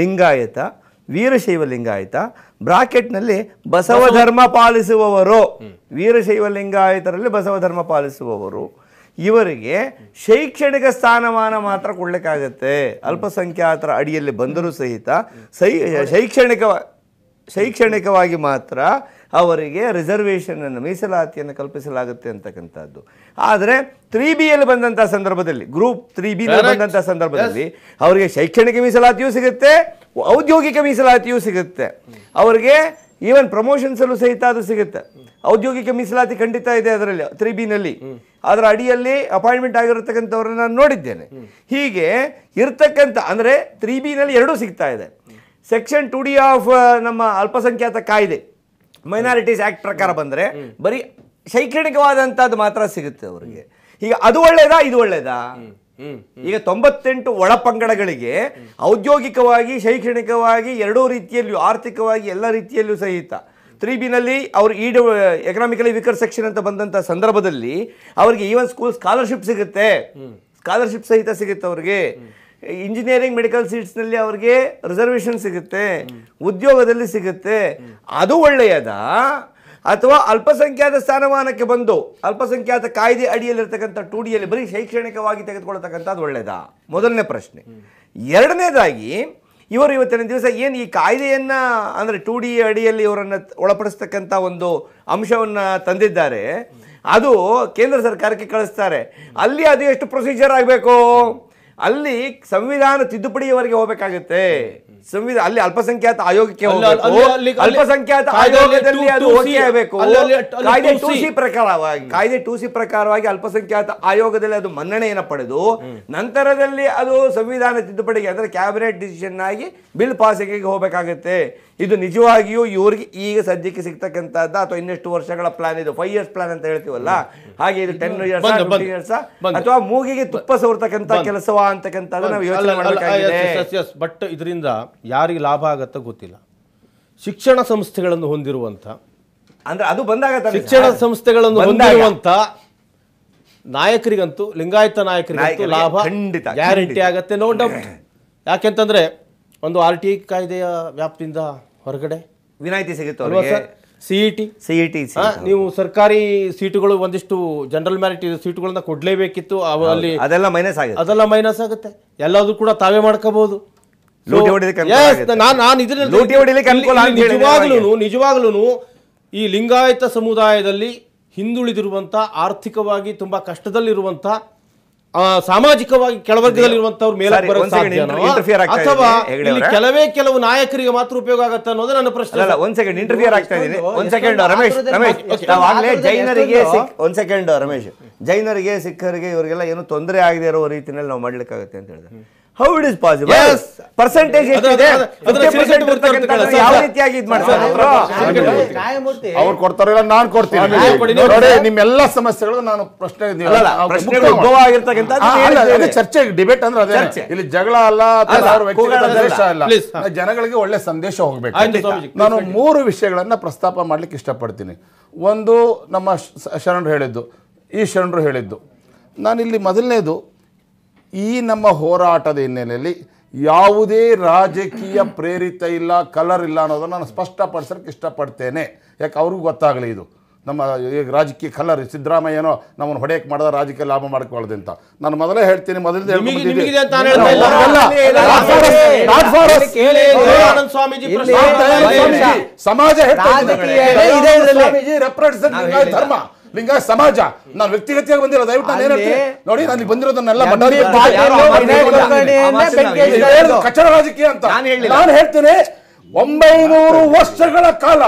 ಲಿಂಗಾಯತ ವೀರಶೈವಲಿಂಗಾಯತ ಬ್ರಾಕೆಟ್ನಲ್ಲಿ ಬಸವ ಧರ್ಮ ಪಾಲಿಸುವವರು ವೀರಶೈವ ಲಿಂಗಾಯತರಲ್ಲಿ ಬಸವ ಧರ್ಮ ಪಾಲಿಸುವವರು ಇವರಿಗೆ ಶೈಕ್ಷಣಿಕ ಸ್ಥಾನಮಾನ ಮಾತ್ರ ಕೊಡಲಿಕ್ಕಾಗತ್ತೆ ಅಲ್ಪಸಂಖ್ಯಾತರ ಅಡಿಯಲ್ಲಿ ಬಂದರೂ ಸಹಿತ ಶೈಕ್ಷಣಿಕ ಶೈಕ್ಷಣಿಕವಾಗಿ ಮಾತ್ರ ಅವರಿಗೆ ರಿಸರ್ವೇಷನನ್ನು ಮೀಸಲಾತಿಯನ್ನು ಕಲ್ಪಿಸಲಾಗುತ್ತೆ ಅಂತಕ್ಕಂಥದ್ದು ಆದರೆ ತ್ರೀ ಬಿ ಎಲ್ಲಿ ಬಂದಂಥ ಸಂದರ್ಭದಲ್ಲಿ ಗ್ರೂಪ್ ತ್ರೀ ಬಿ ಬಂದಂಥ ಸಂದರ್ಭದಲ್ಲಿ ಅವರಿಗೆ ಶೈಕ್ಷಣಿಕ ಮೀಸಲಾತಿಯೂ ಸಿಗುತ್ತೆ ಔದ್ಯೋಗಿಕ ಮೀಸಲಾತಿಯೂ ಸಿಗುತ್ತೆ ಅವರಿಗೆ ಈವನ್ ಪ್ರಮೋಷನ್ಸಲ್ಲೂ ಸಹಿತ ಅದು ಸಿಗುತ್ತೆ ಔದ್ಯೋಗಿಕ ಮೀಸಲಾತಿ ಖಂಡಿತ ಇದೆ ಅದರಲ್ಲಿ ತ್ರೀ ಬಿನಲ್ಲಿ ಅದರ ಅಡಿಯಲ್ಲಿ ಅಪಾಯಿಂಟ್ಮೆಂಟ್ ಆಗಿರತಕ್ಕಂಥವ್ರನ್ನ ನಾನು ನೋಡಿದ್ದೇನೆ ಹೀಗೆ ಇರ್ತಕ್ಕಂಥ ಅಂದರೆ ತ್ರೀ ಬಿನಲ್ಲಿ ಎರಡೂ ಸಿಗ್ತಾ ಇದೆ ಸೆಕ್ಷನ್ ಟು ಡಿ ಆಫ್ ನಮ್ಮ ಅಲ್ಪಸಂಖ್ಯಾತ ಕಾಯ್ದೆ ಮೈನಾರಿಟೀಸ್ ಆಕ್ಟ್ ಪ್ರಕಾರ ಬಂದರೆ ಬರೀ ಶೈಕ್ಷಣಿಕವಾದಂಥದ್ದು ಮಾತ್ರ ಸಿಗುತ್ತೆ ಅವರಿಗೆ ಈಗ ಅದು ಒಳ್ಳೇದಾ ಇದು ಒಳ್ಳೇದಾ ಈಗ ತೊಂಬತ್ತೆಂಟು ಒಳಪಂಗಡಗಳಿಗೆ ಔದ್ಯೋಗಿಕವಾಗಿ ಶೈಕ್ಷಣಿಕವಾಗಿ ಎರಡೂ ರೀತಿಯಲ್ಲಿಯೂ ಆರ್ಥಿಕವಾಗಿ ಎಲ್ಲ ರೀತಿಯಲ್ಲೂ ಸಹಿತ ತ್ರೀ ಬಿನಲ್ಲಿ ಅವರು ಇ ಎಕನಾಮಿಕಲಿ ವಿಕರ್ ಸೆಕ್ಷನ್ ಅಂತ ಬಂದಂಥ ಸಂದರ್ಭದಲ್ಲಿ ಅವರಿಗೆ ಈವನ್ ಸ್ಕೂಲ್ ಸ್ಕಾಲರ್ಶಿಪ್ ಸಿಗುತ್ತೆ ಸ್ಕಾಲರ್ಶಿಪ್ ಸಹಿತ ಸಿಗುತ್ತೆ ಅವ್ರಿಗೆ ಇಂಜಿನಿಯರಿಂಗ್ ಮೆಡಿಕಲ್ ಸೀಟ್ಸ್ನಲ್ಲಿ ಅವ್ರಿಗೆ ರಿಸರ್ವೇಷನ್ ಸಿಗುತ್ತೆ ಉದ್ಯೋಗದಲ್ಲಿ ಸಿಗುತ್ತೆ ಅದು ಒಳ್ಳೆಯದ ಅಥವಾ ಅಲ್ಪಸಂಖ್ಯಾತ ಸ್ಥಾನಮಾನಕ್ಕೆ ಬಂದು ಅಲ್ಪಸಂಖ್ಯಾತ ಕಾಯ್ದೆ ಅಡಿಯಲ್ಲಿರ್ತಕ್ಕಂಥ ಟು ಡಿಯಲ್ಲಿ ಬರೀ ಶೈಕ್ಷಣಿಕವಾಗಿ ಅದು ಒಳ್ಳೆಯದಾ ಮೊದಲನೇ ಪ್ರಶ್ನೆ ಎರಡನೇದಾಗಿ ಇವರು ಇವತ್ತಿನ ದಿವಸ ಏನು ಈ ಕಾಯ್ದೆಯನ್ನು ಅಂದರೆ ಟು ಡಿ ಅಡಿಯಲ್ಲಿ ಇವರನ್ನು ಒಳಪಡಿಸ್ತಕ್ಕಂಥ ಒಂದು ಅಂಶವನ್ನು ತಂದಿದ್ದಾರೆ ಅದು ಕೇಂದ್ರ ಸರ್ಕಾರಕ್ಕೆ ಕಳಿಸ್ತಾರೆ ಅಲ್ಲಿ ಅದು ಎಷ್ಟು ಪ್ರೊಸೀಜರ್ ಆಗಬೇಕು ಅಲ್ಲಿ ಸಂವಿಧಾನ ತಿದ್ದುಪಡಿಯವರೆಗೆ ಹೋಗಬೇಕಾಗುತ್ತೆ ಸಂವಿಧಾನ ಅಲ್ಲಿ ಅಲ್ಪಸಂಖ್ಯಾತ ಆಯೋಗಕ್ಕೆ ಅಲ್ಪಸಂಖ್ಯಾತ ಆಯೋಗದಲ್ಲಿ ಅದು ಓಕೆ ಕಾಯ್ದೆ ಟು ಸಿ ಪ್ರಕಾರವಾಗಿ ಕಾಯ್ದೆ ಪ್ರಕಾರವಾಗಿ ಅಲ್ಪಸಂಖ್ಯಾತ ಆಯೋಗದಲ್ಲಿ ಅದು ಮನ್ನಣೆಯನ್ನು ಪಡೆದು ನಂತರದಲ್ಲಿ ಅದು ಸಂವಿಧಾನ ತಿದ್ದುಪಡಿಗೆ ಅಂದ್ರೆ ಕ್ಯಾಬಿನೆಟ್ ಡಿಸಿಷನ್ ಆಗಿ ಬಿಲ್ ಪಾಸಿಗೆ ಹೋಗಬೇಕಾಗುತ್ತೆ ಇದು ನಿಜವಾಗಿಯೂ ಇವರಿಗೆ ಈಗ ಸದ್ಯಕ್ಕೆ ಸಿಗ್ತಕ್ಕಂಥದ್ದು ಅಥವಾ ಇನ್ನೆಷ್ಟು ವರ್ಷಗಳ ಪ್ಲಾನ್ ಇದು ಫೈವ್ ಇಯರ್ಸ್ ಪ್ಲಾನ್ ಅಂತ ಹೇಳ್ತೀವಲ್ಲ ಹಾಗೆ ಇದು ಟೆನ್ ಇಯರ್ಸ್ ಫಿಫ್ಟೀನ್ ಇಯರ್ಸ್ ಅಥವಾ ಮೂಗಿಗೆ ತುಪ್ಪ ಸವರ್ತಕ್ಕಂಥ ಕೆಲಸವ ಅಂತಕ್ಕಂಥದ್ದು ನಾವು ಯೋಚನೆ ಮಾಡಬೇಕಾಗಿದೆ ಬಟ್ ಇದರಿಂದ ಯಾರಿಗೆ ಲಾಭ ಆಗತ್ತ ಗೊತ್ತಿಲ್ಲ ಶಿಕ್ಷಣ ಸಂಸ್ಥೆಗಳನ್ನು ಹೊಂದಿರುವಂತ ಅಂದ್ರೆ ಅದು ಬಂದಾಗ ಶಿಕ್ಷಣ ಸಂಸ್ಥೆಗಳನ್ನು ಹೊಂದಿರುವಂತ ನಾಯಕರಿಗಂತೂ ಲಿಂಗಾಯತ ನಾಯಕರಿಗಂತೂ ಲಾಭ ಖಂಡಿತ ಗ್ಯಾರಂಟಿ ಆಗತ್ತೆ ನೋ ಡೌಟ್ ಯಾಕೆಂತಂದ್ರೆ ಒಂದು ಆರ್ ಟಿ ಕಾಯ್ದೆಯ ವ್ಯಾಪ್ತಿಯಿಂದ ಹೊರಗಡೆ ವಿನಾಯಿತಿ ಸಿಗುತ್ತೆ CET C E T C E T ನೀವು ಸರ್ಕಾರಿ ಸೀಟುಗಳು ಒಂದಿಷ್ಟು ಜನರಲ್ ಮ್ಯಾರಿಟ್ ಸೀಟುಗಳನ್ನ ಕೊಡಲೇಬೇಕಿತ್ತು ಅಲ್ಲಿ ಅದೆಲ್ಲ ಮೈನಸ್ ಆಗುತ್ತೆ ಅದೆಲ್ಲ ಮೈನಸ್ ಆಗುತ್ತೆ ಎಲ್ಲದೂ ಕೂಡ ತಾವೇ ಮಾಡ್ಕೋಬಹುದು ನಿಜವಾಗ್ಲೂ ನಿಜವಾಗ್ಲೂ ಈ ಲಿಂಗಾಯತ ಸಮುದಾಯದಲ್ಲಿ ಹಿಂದುಳಿದಿರುವಂತ ಆರ್ಥಿಕವಾಗಿ ತುಂಬಾ ಕಷ್ಟದಲ್ಲಿರುವಂತ ಸಾಮಾಜಿಕವಾಗಿ ಕೆಳವರ್ಗದಲ್ಲಿರುವಂತವ್ರು ಅಥವಾ ಕೆಲವೇ ಕೆಲವು ನಾಯಕರಿಗೆ ಮಾತ್ರ ಉಪಯೋಗ ಆಗುತ್ತೆ ಅನ್ನೋದು ನನ್ನ ಪ್ರಶ್ನೆ ಅಲ್ಲ ಒಂದ್ ಸೆಕೆಂಡ್ ಇಂಟರ್ಫಿಯರ್ ಆಗ್ತಾ ಇದೀನಿ ಒಂದ್ ಸೆಕೆಂಡ್ ರಮೇಶ್ ರಮೇಶ್ ಜೈನರಿಗೆ ಒಂದ್ ಸೆಕೆಂಡ್ ರಮೇಶ್ ಜೈನರಿಗೆ ಸಿಖ್ಖರಿಗೆ ಇವರಿಗೆಲ್ಲ ಏನು ತೊಂದರೆ ಆಗದೆ ಇರೋ ರೀತಿಯಲ್ಲಿ ನಾವು ಮಾಡ್ಲಿಕ್ಕಾಗತ್ತೆ ಅಂತ ಹೇಳಿದ್ರೆ how it is possible percentage ಯಾವ ರೀತಿಯಾಗಿ ಇದು ಮಾಡ್ತಾರೆ ಅವ್ರು ಕೊಡ್ತಾರೋ ಇಲ್ಲ ನಾನು ಕೊಡ್ತೀನಿ ನೋಡಿ ನಿಮ್ಮೆಲ್ಲ ಸಮಸ್ಯೆಗಳು ನಾನು ಪ್ರಶ್ನೆ ಉದ್ಭವ ಆಗಿರ್ತಕ್ಕಂಥ ಚರ್ಚೆ ಡಿಬೇಟ್ ಅಂದ್ರೆ ಅದೇ ಇಲ್ಲಿ ಜಗಳ ಅಲ್ಲ ದೇಶ ಅಲ್ಲ ಜನಗಳಿಗೆ ಒಳ್ಳೆ ಸಂದೇಶ ಹೋಗ್ಬೇಕು ನಾನು ಮೂರು ವಿಷಯಗಳನ್ನ ಪ್ರಸ್ತಾಪ ಮಾಡ್ಲಿಕ್ಕೆ ಇಷ್ಟಪಡ್ತೀನಿ ಒಂದು ನಮ್ಮ ಶರಣರು ಹೇಳಿದ್ದು ಈ ಶರಣರು ಹೇಳಿದ್ದು ನಾನಿಲ್ಲಿ ಮೊದಲನೇದು ಈ ನಮ್ಮ ಹೋರಾಟದ ಹಿನ್ನೆಲೆಯಲ್ಲಿ ಯಾವುದೇ ರಾಜಕೀಯ ಪ್ರೇರಿತ ಇಲ್ಲ ಕಲರ್ ಇಲ್ಲ ಅನ್ನೋದನ್ನು ನಾನು ಸ್ಪಷ್ಟಪಡಿಸೋಕ್ಕೆ ಇಷ್ಟಪಡ್ತೇನೆ ಯಾಕೆ ಅವ್ರಿಗೂ ಗೊತ್ತಾಗಲಿ ಇದು ನಮ್ಮ ಈಗ ರಾಜಕೀಯ ಕಲರ್ ಸಿದ್ದರಾಮಯ್ಯನೋ ನಮ್ಮನ್ನು ಹೊಡೆಯಕ್ಕೆ ಮಾಡಿದ ರಾಜಕೀಯ ಲಾಭ ಮಾಡ್ಕೊಳ್ಳೋದು ಅಂತ ನಾನು ಮೊದಲೇ ಹೇಳ್ತೀನಿ ಮೊದಲಿಂದ ಸಮಾಜ ಧರ್ಮ ಲಿಂಗ ಸಮಾಜ ನಾನು ವ್ಯಕ್ತಿಗತಿಯಾಗಿ ಬಂದಿರೋ ದಯವಿಟ್ಟು ನಾನು ಏನಂತೆ ನೋಡಿ ನಾನು ಬಂದಿರೋದನ್ನೆಲ್ಲ ಕಚಡ ರಾಜಕೀಯ ಅಂತ ನಾನು ಹೇಳ್ತೇನೆ ಒಂಬೈನೂರು ವರ್ಷಗಳ ಕಾಲ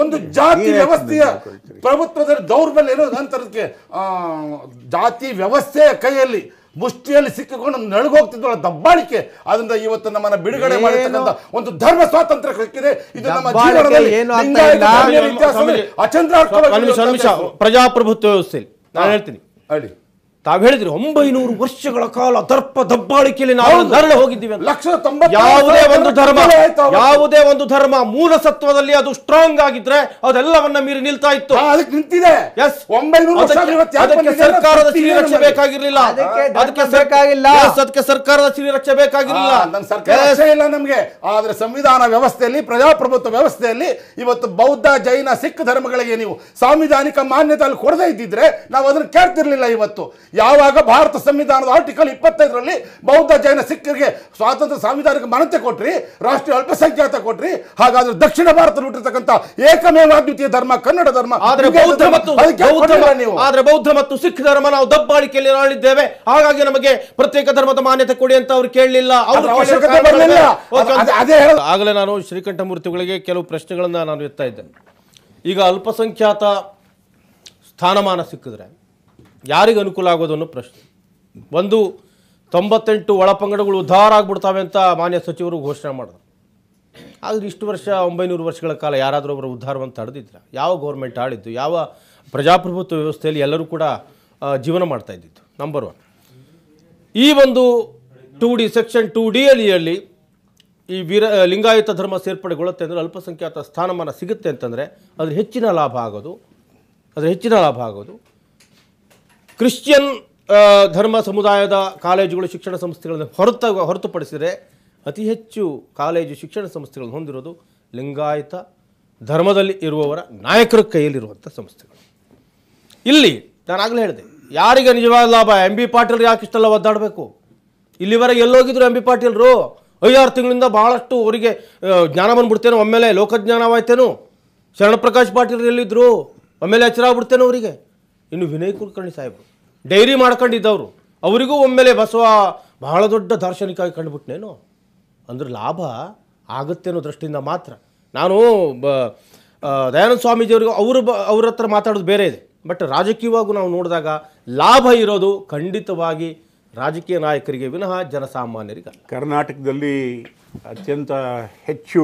ಒಂದು ಜಾತಿ ವ್ಯವಸ್ಥೆಯ ಪ್ರಭುತ್ವದಲ್ಲಿ ದೌರ್ಬಲ್ಯ ಇರೋದು ನಂತರಕ್ಕೆ ಜಾತಿ ವ್ಯವಸ್ಥೆಯ ಕೈಯಲ್ಲಿ ಮುಷ್ಟಿಯಲ್ಲಿ ಸಿಕ್ಕಿಕೊಂಡು ನಳಗೋಗ್ತಿದ್ದ ದಬ್ಬಾಳಿಕೆ ಅದರಿಂದ ಇವತ್ತು ನಮ್ಮನ್ನ ಬಿಡುಗಡೆ ಮಾಡಿರ್ತಕ್ಕಂಥ ಒಂದು ಧರ್ಮ ಸ್ವಾತಂತ್ರ್ಯ ಸಿಕ್ಕಿದೆ ಇದು ನಮ್ಮ ಜೀವನದಲ್ಲಿ ಅಚಂದ್ರ ಪ್ರಜಾಪ್ರಭುತ್ವ ವ್ಯವಸ್ಥೆ ನಾನು ಹೇಳ್ತೀನಿ ಹೇಳಿ ತಾವ್ ಹೇಳಿದ್ರಿ ಒಂಬೈನೂರು ವರ್ಷಗಳ ಕಾಲ ದರ್ಪ ದಬ್ಬಾಳಿಕೆಯಲ್ಲಿ ನಾವು ನರಳು ಹೋಗಿದ್ದೀವಿ ಲಕ್ಷ ಯಾವುದೇ ಒಂದು ಧರ್ಮ ಯಾವುದೇ ಒಂದು ಧರ್ಮ ಮೂಲ ಸತ್ವದಲ್ಲಿ ಅದು ಸ್ಟ್ರಾಂಗ್ ಆಗಿದ್ರೆ ಅದೆಲ್ಲವನ್ನ ಮೀರಿ ನಿಲ್ತಾ ಇತ್ತು ಅದಕ್ಕೆ ನಿಂತಿದೆ ಎಸ್ ಅದಕ್ಕೆ ಸರ್ಕಾರದ ಶ್ರೀರಕ್ಷೆ ಬೇಕಾಗಿರ್ಲಿಲ್ಲ ಅದಕ್ಕೆ ಬೇಕಾಗಿಲ್ಲ ಅದಕ್ಕೆ ಸರ್ಕಾರದ ರಕ್ಷೆ ಬೇಕಾಗಿರ್ಲಿಲ್ಲ ಸರ್ಕಾರ ಇಲ್ಲ ನಮ್ಗೆ ಆದ್ರೆ ಸಂವಿಧಾನ ವ್ಯವಸ್ಥೆಯಲ್ಲಿ ಪ್ರಜಾಪ್ರಭುತ್ವ ವ್ಯವಸ್ಥೆಯಲ್ಲಿ ಇವತ್ತು ಬೌದ್ಧ ಜೈನ ಸಿಖ್ ಧರ್ಮಗಳಿಗೆ ನೀವು ಸಾಂವಿಧಾನಿಕ ಮಾನ್ಯತೆ ಅಲ್ಲಿ ಕೊಡದೇ ಇದ್ದಿದ್ರೆ ನಾವು ಅದನ್ನು ಕೇಳ್ತಿರ್ಲಿಲ್ಲ ಇವತ್ತು ಯಾವಾಗ ಭಾರತ ಸಂವಿಧಾನದ ಆರ್ಟಿಕಲ್ ಇಪ್ಪತ್ತೈದರಲ್ಲಿ ಬೌದ್ಧ ಜೈನ ಸಿಖ್ಖರಿಗೆ ಸ್ವಾತಂತ್ರ್ಯ ಸಾಂವಿಧಾನಿಕ ಮನತೆ ಕೊಟ್ರಿ ರಾಷ್ಟ್ರೀಯ ಅಲ್ಪಸಂಖ್ಯಾತ ಕೊಟ್ರಿ ಹಾಗಾದ್ರೆ ದಕ್ಷಿಣ ಭಾರತ ಹುಟ್ಟಿರ್ತಕ್ಕಂಥ ಏಕಮೇವ ಅದ್ವಿತೀಯ ಧರ್ಮ ಕನ್ನಡ ಧರ್ಮ ಆದ್ರೆ ಬೌದ್ಧ ಮತ್ತು ಬೌದ್ಧ ಮತ್ತು ಸಿಖ್ ಧರ್ಮ ನಾವು ದಬ್ಬಾಳಿಕೆಯಲ್ಲಿ ಆಳಿದ್ದೇವೆ ಹಾಗಾಗಿ ನಮಗೆ ಪ್ರತ್ಯೇಕ ಧರ್ಮದ ಮಾನ್ಯತೆ ಕೊಡಿ ಅಂತ ಅವ್ರು ಕೇಳಲಿಲ್ಲ ಅವಶ್ಯಕತೆ ಬರಲಿಲ್ಲ ಅದೇ ಆಗಲೇ ನಾನು ಶ್ರೀಕಂಠಮೂರ್ತಿಗಳಿಗೆ ಕೆಲವು ಪ್ರಶ್ನೆಗಳನ್ನ ನಾನು ಎತ್ತಾ ಇದ್ದೇನೆ ಈಗ ಅಲ್ಪಸಂಖ್ಯಾತ ಸ್ಥಾನಮಾನ ಸಿಕ್ಕಿದ್ರೆ ಯಾರಿಗೆ ಅನುಕೂಲ ಆಗೋದು ಅನ್ನೋ ಪ್ರಶ್ನೆ ಒಂದು ತೊಂಬತ್ತೆಂಟು ಒಳಪಂಗಡಗಳು ಉದ್ಧಾರ ಆಗ್ಬಿಡ್ತಾವೆ ಅಂತ ಮಾನ್ಯ ಸಚಿವರು ಘೋಷಣೆ ಮಾಡಿದ್ರು ಆದರೆ ಇಷ್ಟು ವರ್ಷ ಒಂಬೈನೂರು ವರ್ಷಗಳ ಕಾಲ ಯಾರಾದರೂ ಒಬ್ಬರು ಉದ್ಧಾರವನ್ನು ತಡೆದಿದ್ರ ಯಾವ ಗೌರ್ಮೆಂಟ್ ಆಳಿದ್ದು ಯಾವ ಪ್ರಜಾಪ್ರಭುತ್ವ ವ್ಯವಸ್ಥೆಯಲ್ಲಿ ಎಲ್ಲರೂ ಕೂಡ ಜೀವನ ಮಾಡ್ತಾ ಇದ್ದಿತ್ತು ನಂಬರ್ ಒನ್ ಈ ಒಂದು two D section two D ಹೇಳಿ ಈ ವೀರ ಲಿಂಗಾಯತ ಧರ್ಮ ಸೇರ್ಪಡೆಗೊಳ್ಳುತ್ತೆ ಅಂದರೆ ಅಲ್ಪಸಂಖ್ಯಾತ ಸ್ಥಾನಮಾನ ಸಿಗುತ್ತೆ ಅಂತಂದರೆ ಅದ್ರ ಹೆಚ್ಚಿನ ಲಾಭ ಆಗೋದು ಅದ್ರ ಹೆಚ್ಚಿನ ಲಾಭ ಆಗೋದು ಕ್ರಿಶ್ಚಿಯನ್ ಧರ್ಮ ಸಮುದಾಯದ ಕಾಲೇಜುಗಳು ಶಿಕ್ಷಣ ಸಂಸ್ಥೆಗಳನ್ನು ಹೊರತ ಹೊರತುಪಡಿಸಿದರೆ ಅತಿ ಹೆಚ್ಚು ಕಾಲೇಜು ಶಿಕ್ಷಣ ಸಂಸ್ಥೆಗಳನ್ನು ಹೊಂದಿರೋದು ಲಿಂಗಾಯತ ಧರ್ಮದಲ್ಲಿ ಇರುವವರ ನಾಯಕರ ಕೈಯಲ್ಲಿರುವಂಥ ಸಂಸ್ಥೆಗಳು ಇಲ್ಲಿ ನಾನಾಗಲೇ ಹೇಳಿದೆ ಯಾರಿಗೆ ನಿಜವಾದ ಲಾಭ ಎಂ ಬಿ ಪಾಟೀಲ್ ಯಾಕೆ ಇಷ್ಟೆಲ್ಲ ಒದ್ದಾಡಬೇಕು ಇಲ್ಲಿವರೆಗೆ ಎಲ್ಲೋಗಿದ್ರು ಎಂ ಬಿ ಪಾಟೀಲ್ರು ಐದಾರು ತಿಂಗಳಿಂದ ಭಾಳಷ್ಟು ಅವರಿಗೆ ಜ್ಞಾನ ಬಂದುಬಿಡ್ತೇನೆ ಒಮ್ಮೆಲೆ ಲೋಕಜ್ಞಾನವಾಯ್ತೇನು ಶರಣಪ್ರಕಾಶ್ ಪಾಟೀಲ್ ಎಲ್ಲಿದ್ದರು ಒಮ್ಮೆಲೆ ಎಚ್ಚರಾಗ್ಬಿಡ್ತೇನೆ ಅವರಿಗೆ ಇನ್ನು ವಿನಯ್ ಕುಲಕರ್ಣಿ ಸಾಹೇಬರು ಡೈರಿ ಮಾಡ್ಕೊಂಡಿದ್ದವರು ಅವರಿಗೂ ಒಮ್ಮೆಲೆ ಬಸವ ಬಹಳ ದೊಡ್ಡ ದಾರ್ಶನಿಕವಾಗಿ ಕಂಡುಬಿಟ್ನೇನು ಅಂದ್ರೆ ಲಾಭ ಆಗುತ್ತೆ ಅನ್ನೋ ದೃಷ್ಟಿಯಿಂದ ಮಾತ್ರ ನಾನು ಬ ದಯಾನಂದ ಸ್ವಾಮೀಜಿಯವ್ರಿಗೂ ಅವರು ಬ ಅವ್ರ ಹತ್ರ ಮಾತಾಡೋದು ಬೇರೆ ಇದೆ ಬಟ್ ರಾಜಕೀಯವಾಗೂ ನಾವು ನೋಡಿದಾಗ ಲಾಭ ಇರೋದು ಖಂಡಿತವಾಗಿ ರಾಜಕೀಯ ನಾಯಕರಿಗೆ ವಿನಃ ಜನಸಾಮಾನ್ಯರಿಗೆ ಕರ್ನಾಟಕದಲ್ಲಿ ಅತ್ಯಂತ ಹೆಚ್ಚು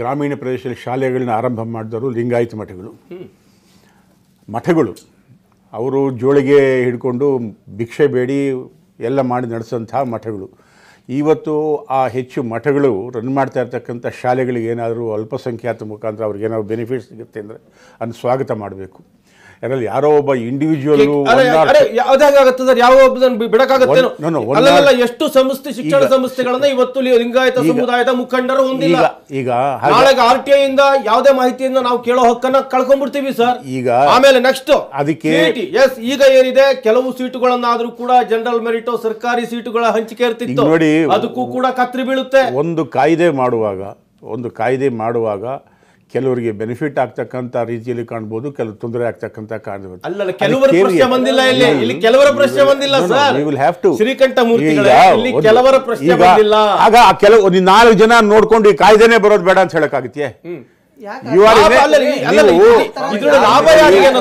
ಗ್ರಾಮೀಣ ಪ್ರದೇಶದಲ್ಲಿ ಶಾಲೆಗಳನ್ನ ಆರಂಭ ಮಾಡಿದವರು ಲಿಂಗಾಯತ ಮಠಗಳು ಮಠಗಳು ಅವರು ಜೋಳಿಗೆ ಹಿಡ್ಕೊಂಡು ಭಿಕ್ಷೆ ಬೇಡಿ ಎಲ್ಲ ಮಾಡಿ ನಡೆಸುವಂಥ ಮಠಗಳು ಇವತ್ತು ಆ ಹೆಚ್ಚು ಮಠಗಳು ರನ್ ಮಾಡ್ತಾ ಇರ್ತಕ್ಕಂಥ ಶಾಲೆಗಳಿಗೆ ಏನಾದರೂ ಅಲ್ಪಸಂಖ್ಯಾತ ಮುಖಾಂತರ ಅವ್ರಿಗೇನಾದ್ರು ಬೆನಿಫಿಟ್ ಸಿಗುತ್ತೆ ಅಂದರೆ ಅದನ್ನು ಸ್ವಾಗತ ಮಾಡಬೇಕು ಅದರಲ್ಲಿ ಯಾರೋ ಒಬ್ಬ ಇಂಡಿವಿಜುವಲ್ ಯಾವ್ದಾಗುತ್ತೆ ಸರ್ ಯಾವ ಒಬ್ಬ ಎಷ್ಟು ಸಂಸ್ಥೆ ಶಿಕ್ಷಣ ಸಂಸ್ಥೆಗಳನ್ನ ಇವತ್ತು ಲಿಂಗಾಯತ ಸಮುದಾಯದ ಮುಖಂಡರು ಹೊಂದಿಲ್ಲ ಈಗ ನಾಳೆ ಆರ್ ಟಿ ಐ ಇಂದ ಯಾವುದೇ ಮಾಹಿತಿಯಿಂದ ನಾವು ಕೇಳೋ ಹಕ್ಕನ್ನ ಕಳ್ಕೊಂಡ್ಬಿಡ್ತೀವಿ ಸರ್ ಈಗ ಆಮೇಲೆ ನೆಕ್ಸ್ಟ್ ಅದಕ್ಕೆ ಎಸ್ e ಈಗ ಏನಿದೆ ಕೆಲವು ಸೀಟುಗಳನ್ನಾದ್ರೂ ಕೂಡ ಜನರಲ್ ಮೆರಿಟೋ ಸರ್ಕಾರಿ ಸೀಟುಗಳ ಹಂಚಿಕೆ ಇರ್ತಿತ್ತು ನೋಡಿ ಅದಕ್ಕೂ ಕೂಡ ಕತ್ರಿ ಬೀಳುತ್ತೆ ಒಂದು ಕಾಯ್ದೆ ಮಾಡುವಾಗ ಒಂದು ಕಾಯ್ದೆ ಮಾಡುವಾಗ ಕೆಲವರಿಗೆ ಬೆನಿಫಿಟ್ ಆಗ್ತಕ್ಕಂತ ರೀತಿಗೆ ಕಾಣಬಹುದು ಕೆಲ ತೊಂದರೆ ಆಗ್ತಕ್ಕಂತ ಕಾಣಬಹುದು ಅಲ್ಲ ಕೆಲವರಿಗೆ ಪ್ರಶ್ನೆ ಬಂದಿಲ್ಲ ಇಲ್ಲಿ ಇಲ್ಲಿ ಕೆಲವರ ಪ್ರಶ್ನೆ ಬಂದಿಲ್ಲ ಸರ್ ಶ್ರೀಕಂತ ಮೂರ್ತಿಗಳ ಇಲ್ಲಿ ಕೆಲವರ ಪ್ರಶ್ನೆ ಬಂದಿಲ್ಲ ಆಗ ಆ ಕೆಲವು ನಾಲ್ಕು ಜನ ನೋಡ್ಕೊಂಡು ಕಾಯ್ದೆನೇ ಬರೋದು ಬೇಡ ಅಂತ ಹೇಳಕಾಗುತ್ತೆ ಹ್ ಯಾಕಂದ್ರೆ ಲಾಭ ಯಾರಿಗೇನೋ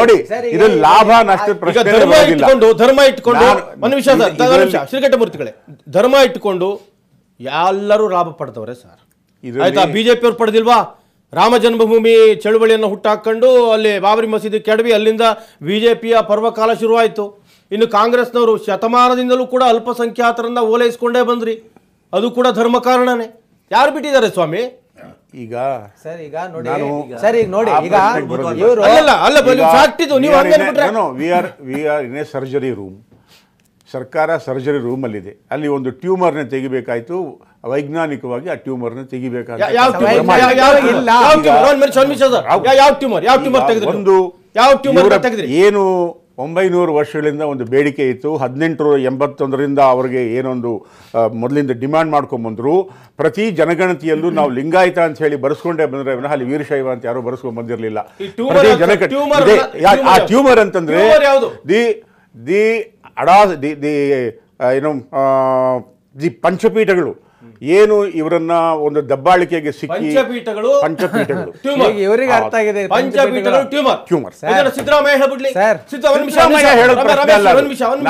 ನೋಡಿ ಇದು ಲಾಭ ನಷ್ಟ ಪ್ರಶ್ನೆ ಇಟ್ಕೊಂಡು ಧರ್ಮ ಇಟ್ಕೊಂಡು ಮನುಷ್ಯ ಸರ್ ಧರ್ಮ ಇಟ್ಕೊಂಡು ಎಲ್ಲರೂ ಲಾಭ ಪಡೆಯದವರೇ ಸರ್ ಆಯ್ತಾ ಬಿಜೆಪಿ ಅವ್ರು ಪಡೆದಿಲ್ವಾ ರಾಮ ಜನ್ಮಭೂಮಿ ಚಳುವಳಿಯನ್ನು ಹುಟ್ಟಾಕೊಂಡು ಅಲ್ಲಿ ಬಾಬರಿ ಮಸೀದಿ ಕೆಡವಿ ಅಲ್ಲಿಂದ ಬಿಜೆಪಿಯ ಪರ್ವಕಾಲ ಶುರುವಾಯಿತು ಇನ್ನು ಕಾಂಗ್ರೆಸ್ನವರು ಶತಮಾನದಿಂದಲೂ ಕೂಡ ಅಲ್ಪಸಂಖ್ಯಾತರನ್ನ ಓಲೈಸ್ಕೊಂಡೇ ಬಂದ್ರಿ ಅದು ಕೂಡ ಧರ್ಮ ಕಾರಣನೇ ಯಾರು ಬಿಟ್ಟಿದ್ದಾರೆ ಸ್ವಾಮಿ ಈಗ ಸರ್ ಈಗ ನೋಡಿ ಸರ್ ಈಗ ನೋಡಿ ಈಗ we are we are surgery room ಸರ್ಕಾರ ಸರ್ಜರಿ ರೂಮಲ್ಲಿದೆ ಅಲ್ಲಿ ಒಂದು ಟ್ಯೂಮರ್ನ ತೆಗಿಬೇಕಾಯ್ತು ವೈಜ್ಞಾನಿಕವಾಗಿ ಆ ಟ್ಯೂಮರ್ನ ತೆಗಿಬೇಕಾಯ್ತು ಒಂದು ಏನು ಒಂಬೈನೂರು ವರ್ಷಗಳಿಂದ ಒಂದು ಬೇಡಿಕೆ ಇತ್ತು ಹದಿನೆಂಟು ಎಂಬತ್ತೊಂದರಿಂದ ಅವರಿಗೆ ಏನೊಂದು ಮೊದಲಿಂದ ಡಿಮ್ಯಾಂಡ್ ಮಾಡ್ಕೊಂಬಂದರು ಪ್ರತಿ ಜನಗಣತಿಯಲ್ಲೂ ನಾವು ಲಿಂಗಾಯತ ಅಂತ ಹೇಳಿ ಬರೆಸ್ಕೊಂಡೇ ಬಂದರೆ ಅಲ್ಲಿ ವೀರಶೈವ ಅಂತ ಯಾರು ಬರೆಸ್ಕೊಂಡು ಬಂದಿರಲಿಲ್ಲ ಆ ಟ್ಯೂಮರ್ ಅಂತಂದರೆ ದಿ ದಿ ಅಡಾ ದಿ ದಿ ಏನು ದಿ ಪಂಚಪೀಠಗಳು ಏನು ಇವರನ್ನ ಒಂದು ದಬ್ಬಾಳಿಕೆಗೆ ಸಿಕ್ಕಿ ಪಂಚಪೀಠಗಳು ಪಂಚಪೀಠಗಳು ಇವರಿಗೆ ಅರ್ಥ ಆಗಿದೆ ಪಂಚಪೀಠಗಳು ಟ್ಯೂಮರ್ ಟ್ಯೂಮರ್ ಸಿದ್ದರಾಮಯ್ಯ ಹೇಳ್ಬಿಡ್ಲಿ ಸರ್ ಸಿದ್ದರಾಮಯ್ಯ ಹೇಳೋದು ಪ್ರಶ್ನೆ ಅಲ್ಲ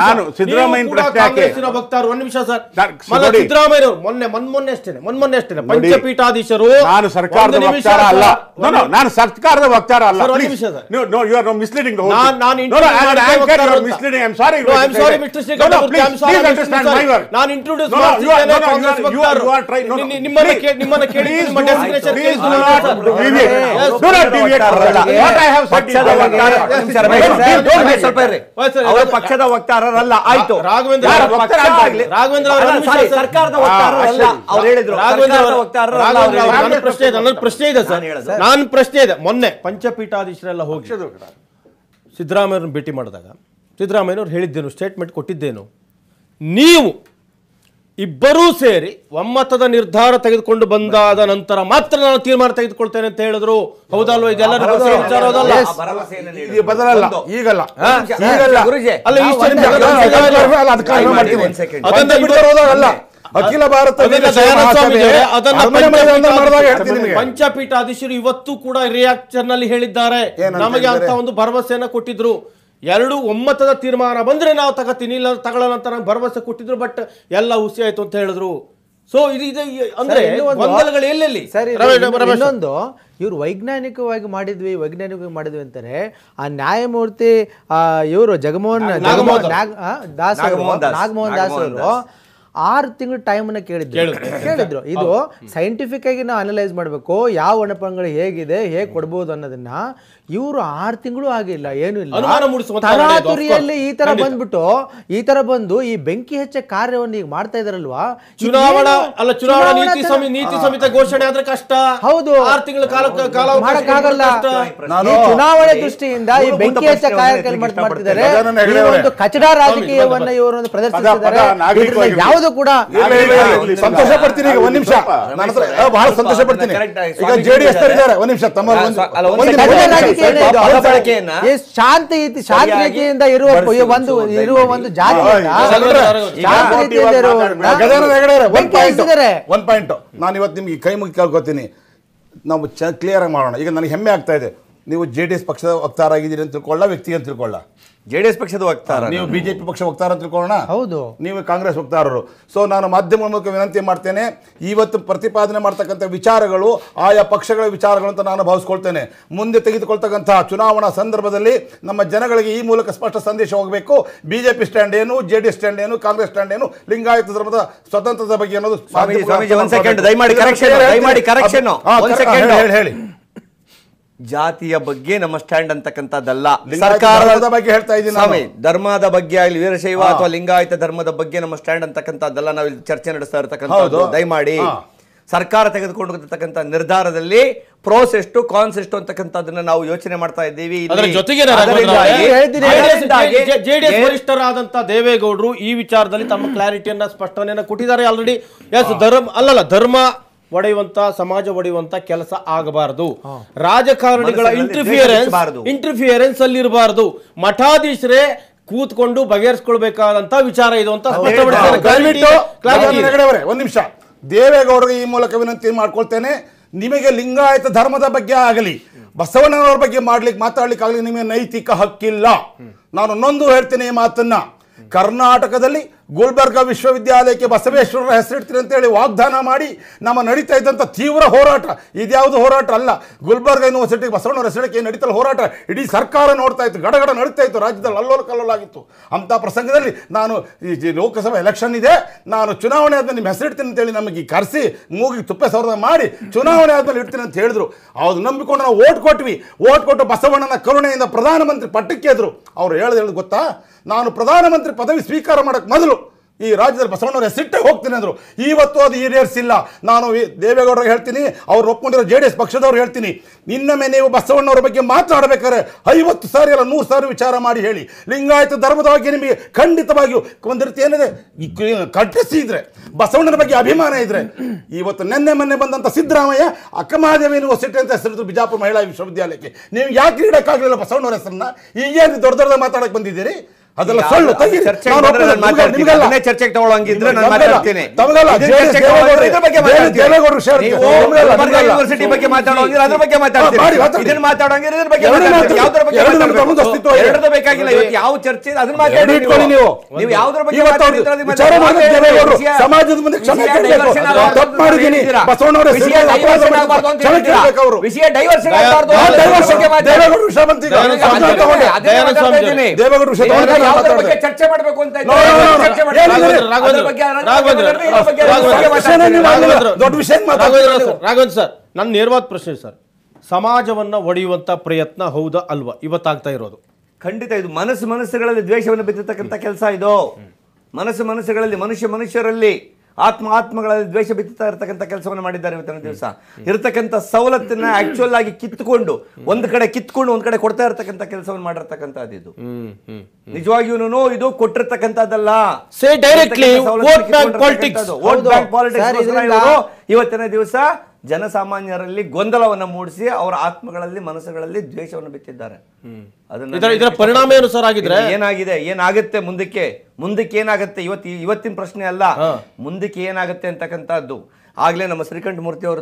ನಾನು ಸಿದ್ದರಾಮಯ್ಯ ಪ್ರಶ್ನೆ ಯಾಕೆ ಭಕ್ತರು ಒಂದು ನಿಮಿಷ ಸರ್ ಸಿದ್ದರಾಮಯ್ಯ ಮೊನ್ನೆ ಮೊನ್ನೆ ಅಷ್ಟೇ ಮೊನ್ನೆ ಅಷ್ಟೇ ಪಂಚಪೀಠಾಧೀಶರು ನಾನು ಸರ್ಕಾರದ ವಕ್ತಾರ ಅಲ್ಲ ನಾನು ಸರ್ಕಾರದ ವಕ್ತಾರ ಅಲ್ಲ ನೀವು no you are no misleading the whole ನಾನು ನಾನು misleading I am sorry I am sorry mister Srikanth I am sorry ನಾನು ಇಂಟ್ರೊಡ್ಯೂಸ್ ಮಾಡ್ತೀನಿ ಯು ಆರ್ ಪಕ್ಷದ ವಕ್ತಾರರಲ್ಲ ಆಯ್ತು ರಾಘವೇಂದ್ರ ವಕ್ತಾರ ರಾಘವೇಂದ್ರ ಸರ್ಕಾರದ ಪ್ರಶ್ನೆ ಇದೆ ಸರ್ ನಾನು ಪ್ರಶ್ನೆ ಇದೆ ಮೊನ್ನೆ ಪಂಚಪೀಠಾಧೀಶರೆಲ್ಲ ಹೋಗಿ ಸಿದ್ದರಾಮಯ್ಯ ಭೇಟಿ ಮಾಡಿದಾಗ ಸಿದ್ದರಾಮಯ್ಯವ್ರು ಹೇಳಿದ್ದೇನು ಸ್ಟೇಟ್ಮೆಂಟ್ ಕೊಟ್ಟಿದ್ದೇನು ನೀವು ಇಬ್ಬರೂ ಸೇರಿ ಒಮ್ಮತದ ನಿರ್ಧಾರ ತೆಗೆದುಕೊಂಡು ಬಂದಾದ ನಂತರ ಮಾತ್ರ ನಾನು ತೀರ್ಮಾನ ತೆಗೆದುಕೊಳ್ತೇನೆ ಅಂತ ಹೇಳಿದ್ರು ಹೌದಲ್ವ ಇದೆಲ್ಲ ಬದಲಲ್ಲ ಈಗಲ್ಲ ಅಲ್ಲ ಅಖಿಲ ಭಾರತ ಅಧೀಶರು ಇವತ್ತು ಕೂಡ ರಿಯಾಕ್ಷನ್ ಅಲ್ಲಿ ಹೇಳಿದ್ದಾರೆ ನಮಗೆ ಅಂತ ಒಂದು ಭರವಸೆಯನ್ನ ಕೊಟ್ಟಿದ್ರು ಎರಡು ಒಮ್ಮತದ ತೀರ್ಮಾನ ಬಂದರೆ ನಾವು ತಗೋತೀನಿ ಇಲ್ಲ ತಗೊಳ್ಳೋಣ ಅಂತ ನಂಗೆ ಭರವಸೆ ಕೊಟ್ಟಿದ್ರು ಬಟ್ ಎಲ್ಲ ಹುಸಿ ಆಯ್ತು ಅಂತ ಹೇಳಿದ್ರು ಸೊ ಇದು ಇದು ಅಂದರೆ ಗೊಂದಲಗಳು ಎಲ್ಲೆಲ್ಲಿ ಸರಿ ಇನ್ನೊಂದು ಇವರು ವೈಜ್ಞಾನಿಕವಾಗಿ ಮಾಡಿದ್ವಿ ವೈಜ್ಞಾನಿಕವಾಗಿ ಮಾಡಿದ್ವಿ ಅಂತಾರೆ ಆ ನ್ಯಾಯಮೂರ್ತಿ ಇವರು ಜಗಮೋಹನ್ ದಾಸ್ ನಾಗಮೋಹನ್ ದಾಸ್ ಅವರು ಆರು ತಿಂಗಳ ಟೈಮನ್ನ ಕೇಳಿದ್ರು ಕೇಳಿದ್ರು ಇದು ಸೈಂಟಿಫಿಕ್ ಆಗಿ ನಾವು ಅನಲೈಸ್ ಮಾಡಬೇಕು ಯಾವ ಒಣಪಂಗಳು ಹೇಗಿದೆ ಹೇಗೆ ಕೊಡ್ಬೋದು ಅನ್ನೋದನ್ನ ಇವರು ಆರು ತಿಂಗಳು ಆಗಿಲ್ಲ ಏನು ಇಲ್ಲ ತರಾತುರಿಯಲ್ಲಿ ಈ ತರ ಬಂದ್ಬಿಟ್ಟು ಈ ತರ ಬಂದು ಈ ಬೆಂಕಿ ಹೆಚ್ಚ ಕಾರ್ಯವನ್ನು ಈಗ ಮಾಡ್ತಾ ಇದಾರಲ್ವಾ ಚುನಾವಣಾ ಅಲ್ಲ ಚುನಾವಣಾ ನೀತಿ ಸಂಹಿತೆ ಘೋಷಣೆ ಆದ್ರೆ ಕಷ್ಟ ಹೌದು ಆರು ತಿಂಗಳ ಕಾಲ ಮಾಡಕ್ಕಾಗಲ್ಲ ಚುನಾವಣೆ ದೃಷ್ಟಿಯಿಂದ ಈ ಬೆಂಕಿ ಹೆಚ್ಚ ಕಾರ್ಯಕ್ರಮ ಮಾಡ್ತಿದ್ದಾರೆ ಒಂದು ಕಚಡ ರಾಜಕೀಯವನ್ನ ಇವರು ಪ್ರದರ್ಶಿಸಿದ್ದಾರೆ ಯಾವ ಕೂಡ ಸಂತೋಷ ಪಡ್ತೀನಿ ಈಗ ಒಂದ್ ನಿಮಿಷ ಬಹಳ ಸಂತೋಷ ಪಡ್ತೀನಿ ಈಗ ಜೆಡಿಎಸ್ ಇದ್ದಾರೆ ಒಂದ್ ನಿಮಿಷ ತಮ್ಮ ಶಾಂತಿ ಶಾಂತಿಯಿಂದ ಇರುವ ಒಂದು ಇರುವ ಒಂದು ಜಾತಿ ಒನ್ ಪಾಯಿಂಟ್ ನಾನು ಇವತ್ತು ನಿಮ್ಗೆ ಕೈ ಮುಗಿ ಕೇಳ್ಕೊತೀನಿ ನಾವು ಕ್ಲಿಯರ್ ಆಗಿ ಮಾಡೋಣ ಈಗ ನನಗೆ ಹೆಮ್ಮೆ ಆಗ್ತಾ ಇದೆ ನೀವು ಜೆ ಡಿ ಎಸ್ ಪಕ್ಷದ ಆಗಿದ್ದೀರಿ ಅಂತ ತಿಳ್ಕೊಳ್ಳ ವ್ಯಕ್ತಿ ಅಂತ ತಿಳ್ಕೊಳ್ಳ ಜೆಡಿಎಸ್ ಪಕ್ಷದ ವಕ್ತಾರ ನೀವು ಬಿಜೆಪಿ ಪಕ್ಷ ವಕ್ತಾರ ಅಂತ ತಿಳ್ಕೊಳ್ಳೋಣ ಹೌದು ನೀವು ಕಾಂಗ್ರೆಸ್ ವಕ್ತಾರರು ಸೊ ನಾನು ಮಾಧ್ಯಮ ಮೂಲಕ ವಿನಂತಿ ಮಾಡ್ತೇನೆ ಇವತ್ತು ಪ್ರತಿಪಾದನೆ ಮಾಡ್ತಕ್ಕಂಥ ವಿಚಾರಗಳು ಆಯಾ ಪಕ್ಷಗಳ ವಿಚಾರಗಳು ಅಂತ ನಾನು ಭಾವಿಸ್ಕೊಳ್ತೇನೆ ಮುಂದೆ ತೆಗೆದುಕೊಳ್ತಕ್ಕಂತಹ ಚುನಾವಣಾ ಸಂದರ್ಭದಲ್ಲಿ ನಮ್ಮ ಜನಗಳಿಗೆ ಈ ಮೂಲಕ ಸ್ಪಷ್ಟ ಸಂದೇಶ ಹೋಗಬೇಕು ಬಿಜೆಪಿ ಸ್ಟ್ಯಾಂಡ್ ಏನು ಜೆ ಡಿ ಸ್ಟ್ಯಾಂಡ್ ಏನು ಕಾಂಗ್ರೆಸ್ ಸ್ಟ್ಯಾಂಡ್ ಏನು ಲಿಂಗಾಯತ ಧರ್ಮದ ಸ್ವತಂತ್ರದ ಬಗ್ಗೆ ಅನ್ನೋದು ಹೇಳಿ ಜಾತಿಯ ಬಗ್ಗೆ ನಮ್ಮ ಸ್ಟ್ಯಾಂಡ್ ಅಂತಕ್ಕಂಥದ್ದಲ್ಲ ಸರ್ಕಾರದ ಬಗ್ಗೆ ಹೇಳ್ತಾ ಇದ್ದೀನಿ ಧರ್ಮದ ಬಗ್ಗೆ ಆಗಲಿ ವೀರಶೈವ ಅಥವಾ ಲಿಂಗಾಯತ ಧರ್ಮದ ಬಗ್ಗೆ ನಮ್ಮ ಸ್ಟ್ಯಾಂಡ್ ಅಂತಕ್ಕಂಥದ್ದಲ್ಲ ನಾವು ಚರ್ಚೆ ನಡೆಸ್ತಾ ಇರತಕ್ಕಂಥದ್ದು ದಯಮಾಡಿ ಸರ್ಕಾರ ತೆಗೆದುಕೊಂಡಿರ್ತಕ್ಕಂಥ ನಿರ್ಧಾರದಲ್ಲಿ ಪ್ರೋಸ್ ಎಷ್ಟು ಕಾನ್ಸ್ ಎಷ್ಟು ಅಂತಕ್ಕಂಥದ್ದನ್ನ ನಾವು ಯೋಚನೆ ಮಾಡ್ತಾ ಇದ್ದೀವಿ ಜೆಡಿಎಸ್ ವರಿಷ್ಠರಾದಂತಹ ದೇವೇಗೌಡರು ಈ ವಿಚಾರದಲ್ಲಿ ತಮ್ಮ ಕ್ಲಾರಿಟಿಯನ್ನ ಸ್ಪಷ್ಟನೆಯನ್ನ ಕೊಟ್ಟಿದ್ದಾರೆ ಆಲ್ರೆಡಿ ಎಸ್ ಧರ್ಮ ಅಲ್ಲಲ್ಲ ಧರ್ಮ ಒಡೆಯುವಂತ ಸಮಾಜ ಒಡೆಯುವಂತ ಕೆಲಸ ಆಗಬಾರದು ರಾಜಕಾರಣಿಗಳ ಇಂಟರ್ಫಿಯರೆನ್ಸ್ ಇಂಟರ್ಫಿಯರೆನ್ಸ್ ಇರಬಾರದು ಮಠಾಧೀಶರೇ ಕೂತ್ಕೊಂಡು ಬಗೆಹರಿಸ್ಕೊಳ್ಬೇಕಾದಂತ ವಿಚಾರ ಇದು ಅಂತ ಒಂದ್ ನಿಮಿಷ ದೇವೇಗೌಡರಿಗೆ ಈ ಮೂಲಕ ವಿನಂತಿ ಮಾಡ್ಕೊಳ್ತೇನೆ ನಿಮಗೆ ಲಿಂಗಾಯತ ಧರ್ಮದ ಬಗ್ಗೆ ಆಗಲಿ ಬಸವಣ್ಣನವರ ಬಗ್ಗೆ ಮಾಡ್ಲಿಕ್ಕೆ ಮಾತಾಡ್ಲಿಕ್ಕೆ ಆಗಲಿ ನಿಮಗೆ ನೈತಿಕ ಹಕ್ಕಿಲ್ಲ ನಾನು ನೊಂದು ಹೇಳ್ತೇನೆ ಈ ಮಾತನ್ನ ಕರ್ನಾಟಕದಲ್ಲಿ ಗುಲ್ಬರ್ಗ ವಿಶ್ವವಿದ್ಯಾಲಯಕ್ಕೆ ಬಸವೇಶ್ವರರ ಹೆಸರಿಡ್ತೀನಿ ಅಂತೇಳಿ ವಾಗ್ದಾನ ಮಾಡಿ ನಮ್ಮ ನಡೀತಾ ಇದ್ದಂಥ ತೀವ್ರ ಹೋರಾಟ ಇದ್ಯಾವುದು ಹೋರಾಟ ಅಲ್ಲ ಗುಲ್ಬರ್ಗ ಯೂನಿವರ್ಸಿಟಿಗೆ ಬಸವಣ್ಣವ್ರ ಹೆಸರಿಕೆ ನಡೀತಲ್ಲ ಹೋರಾಟ ಇಡೀ ಸರ್ಕಾರ ನೋಡ್ತಾ ಇತ್ತು ಗಡಗಡ ನಡೀತಾ ಇತ್ತು ರಾಜ್ಯದಲ್ಲಿ ಅಲ್ಲೋಲ ಕಲ್ಲೋಲಾಗಿತ್ತು ಅಂಥ ಪ್ರಸಂಗದಲ್ಲಿ ನಾನು ಈ ಲೋಕಸಭಾ ಎಲೆಕ್ಷನ್ ಇದೆ ನಾನು ಚುನಾವಣೆ ಆದ್ಮೇಲೆ ನಿಮ್ಮ ಹೆಸರಿಡ್ತೀನಿ ಅಂತೇಳಿ ನಮಗೆ ಕರೆಸಿ ಮೂಗಿಗೆ ತುಪ್ಪ ಸೌರದ ಮಾಡಿ ಚುನಾವಣೆ ಆದ್ಮೇಲೆ ಇಡ್ತೀನಿ ಅಂತ ಹೇಳಿದ್ರು ಅವ್ರು ನಂಬಿಕೊಂಡು ನಾವು ಓಟ್ ಕೊಟ್ವಿ ಓಟ್ ಕೊಟ್ಟು ಬಸವಣ್ಣನ ಕರುಣೆಯಿಂದ ಪ್ರಧಾನಮಂತ್ರಿ ಪಟ್ಟಕ್ಕೆ ಎದ್ರು ಅವ್ರು ಹೇಳ್ದು ಹೇಳೋದು ಗೊತ್ತಾ ನಾನು ಪ್ರಧಾನಮಂತ್ರಿ ಪದವಿ ಸ್ವೀಕಾರ ಮಾಡೋಕ್ಕೆ ಮೊದಲು ಈ ರಾಜ್ಯದಲ್ಲಿ ಬಸವಣ್ಣವ್ರ ಸಿಟ್ಟೆ ಹೋಗ್ತೀನಿ ಅಂದರು ಇವತ್ತು ಅದು ಈಡೇರಿಸಿಲ್ಲ ನಾನು ದೇವೇಗೌಡರಿಗೆ ಹೇಳ್ತೀನಿ ಅವ್ರು ಒಪ್ಕೊಂಡಿರೋ ಜೆ ಡಿ ಎಸ್ ಪಕ್ಷದವ್ರು ಹೇಳ್ತೀನಿ ಇನ್ನೊಮ್ಮೆ ನೀವು ಬಸವಣ್ಣವ್ರ ಬಗ್ಗೆ ಮಾತಾಡಬೇಕಾದ್ರೆ ಐವತ್ತು ಸಾರಿ ಅಲ್ಲ ನೂರು ಸಾರಿ ವಿಚಾರ ಮಾಡಿ ಹೇಳಿ ಲಿಂಗಾಯತ ಧರ್ಮದ ಬಗ್ಗೆ ನಿಮಗೆ ಖಂಡಿತವಾಗಿಯೂ ಒಂದು ರೀತಿ ಏನಿದೆ ಕಟ್ಟಿಸಿ ಇದ್ರೆ ಬಸವಣ್ಣನ ಬಗ್ಗೆ ಅಭಿಮಾನ ಇದ್ರೆ ಇವತ್ತು ನಿನ್ನೆ ಮೊನ್ನೆ ಬಂದಂಥ ಸಿದ್ದರಾಮಯ್ಯ ಅಕ್ಕಮಹಾದೇವಿ ಯೂನಿವರ್ಸಿಟಿ ಅಂತ ಹೆಸರಿದ್ರು ಬಿಜಾಪುರ ಮಹಿಳಾ ವಿಶ್ವವಿದ್ಯಾಲಯಕ್ಕೆ ನೀವು ಯಾಕೆ ಇಡೋಕ್ಕಾಗಲಿಲ್ಲ ಬಸವಣ್ಣವ್ರ ಹೆಸರನ್ನ ಈಗೇನು ದೊಡ್ಡ ದೊಡ್ಡ ಮಾತಾಡೋಕ್ಕೆ ಬಂದಿದ್ದೀರಿ ಅದೆಲ್ಲ ಸುಳ್ಳು ಚರ್ಚೆಗೆ ತಗೊಳ್ಳಂಗಿದ್ರೆ ನಾನು ಮಾತಾಡ್ತೀನಿ ಯೂನಿವರ್ಸಿಟಿ ಬಗ್ಗೆ ಮಾತಾಡೋದ್ರೆ ಅದ್ರ ಬಗ್ಗೆ ಮಾತಾಡ್ತೀನಿ ಇದನ್ನ ಮಾತಾಡೋಂಗಿದ್ರೆ ಬಗ್ಗೆ ಬಗ್ಗೆ ಬೇಕಾಗಿಲ್ಲ ಇವತ್ತು ಯಾವ ಚರ್ಚೆ ಅದನ್ನ ಮಾತಾಡಿ ನೀವು ಬಗ್ಗೆ ಸಮಾಜದ ಮುಂದೆ ವಿಷಯ ವಿಷಯ ರಾಘವೇಂದ್ರ ಸರ್ ನನ್ನ ನೇರವಾದ ಪ್ರಶ್ನೆ ಸರ್ ಸಮಾಜವನ್ನ ಒಡೆಯುವಂತ ಪ್ರಯತ್ನ ಹೌದಾ ಅಲ್ವಾ ಇವತ್ತಾಗ್ತಾ ಇರೋದು ಖಂಡಿತ ಇದು ಮನಸ್ಸು ಮನಸ್ಸುಗಳಲ್ಲಿ ದ್ವೇಷವನ್ನು ಬಿತ್ತಿರ್ತಕ್ಕಂಥ ಕೆಲಸ ಇದು ಮನಸ್ಸು ಮನಸ್ಸುಗಳಲ್ಲಿ ಮನುಷ್ಯ ಮನುಷ್ಯರಲ್ಲಿ ಆತ್ಮ ಆತ್ಮಗಳಲ್ಲಿ ದ್ವೇಷ ಬಿತ್ತಾ ಇರತಕ್ಕಂಥ ಕೆಲಸವನ್ನು ಮಾಡಿದ್ದಾರೆ ಇವತ್ತಿನ ದಿವಸ ಇರತಕ್ಕಂಥ ಸವಲತ್ತನ್ನ ಆಕ್ಚುಲ್ ಆಗಿ ಕಿತ್ಕೊಂಡು ಒಂದ್ ಕಡೆ ಕಿತ್ಕೊಂಡು ಒಂದ್ ಕಡೆ ಕೊಡ್ತಾ ಇರತಕ್ಕಂಥ ಕೆಲಸವನ್ನು ಮಾಡಿರ್ತಕ್ಕಂಥದ್ದು ಇದು ನಿಜವಾಗಿಯೂ ಇದು ಕೊಟ್ಟಿರ್ತಕ್ಕಂಥದ್ದಲ್ಲ ಇವತ್ತಿನ ದಿವಸ ಜನಸಾಮಾನ್ಯರಲ್ಲಿ ಗೊಂದಲವನ್ನು ಮೂಡಿಸಿ ಅವರ ಆತ್ಮಗಳಲ್ಲಿ ಮನಸ್ಸುಗಳಲ್ಲಿ ದ್ವೇಷವನ್ನು ಬಿತ್ತಿದ್ದಾರೆ ಪರಿಣಾಮ ಏನಾಗಿದೆ ಏನಾಗುತ್ತೆ ಮುಂದಕ್ಕೆ ಮುಂದಕ್ಕೆ ಏನಾಗುತ್ತೆ ಇವತ್ತು ಇವತ್ತಿನ ಪ್ರಶ್ನೆ ಅಲ್ಲ ಮುಂದಕ್ಕೆ ಏನಾಗುತ್ತೆ ಅಂತಕ್ಕಂಥದ್ದು ಆಗಲೇ ನಮ್ಮ ಶ್ರೀಕಂಠ ಮೂರ್ತಿಯವರು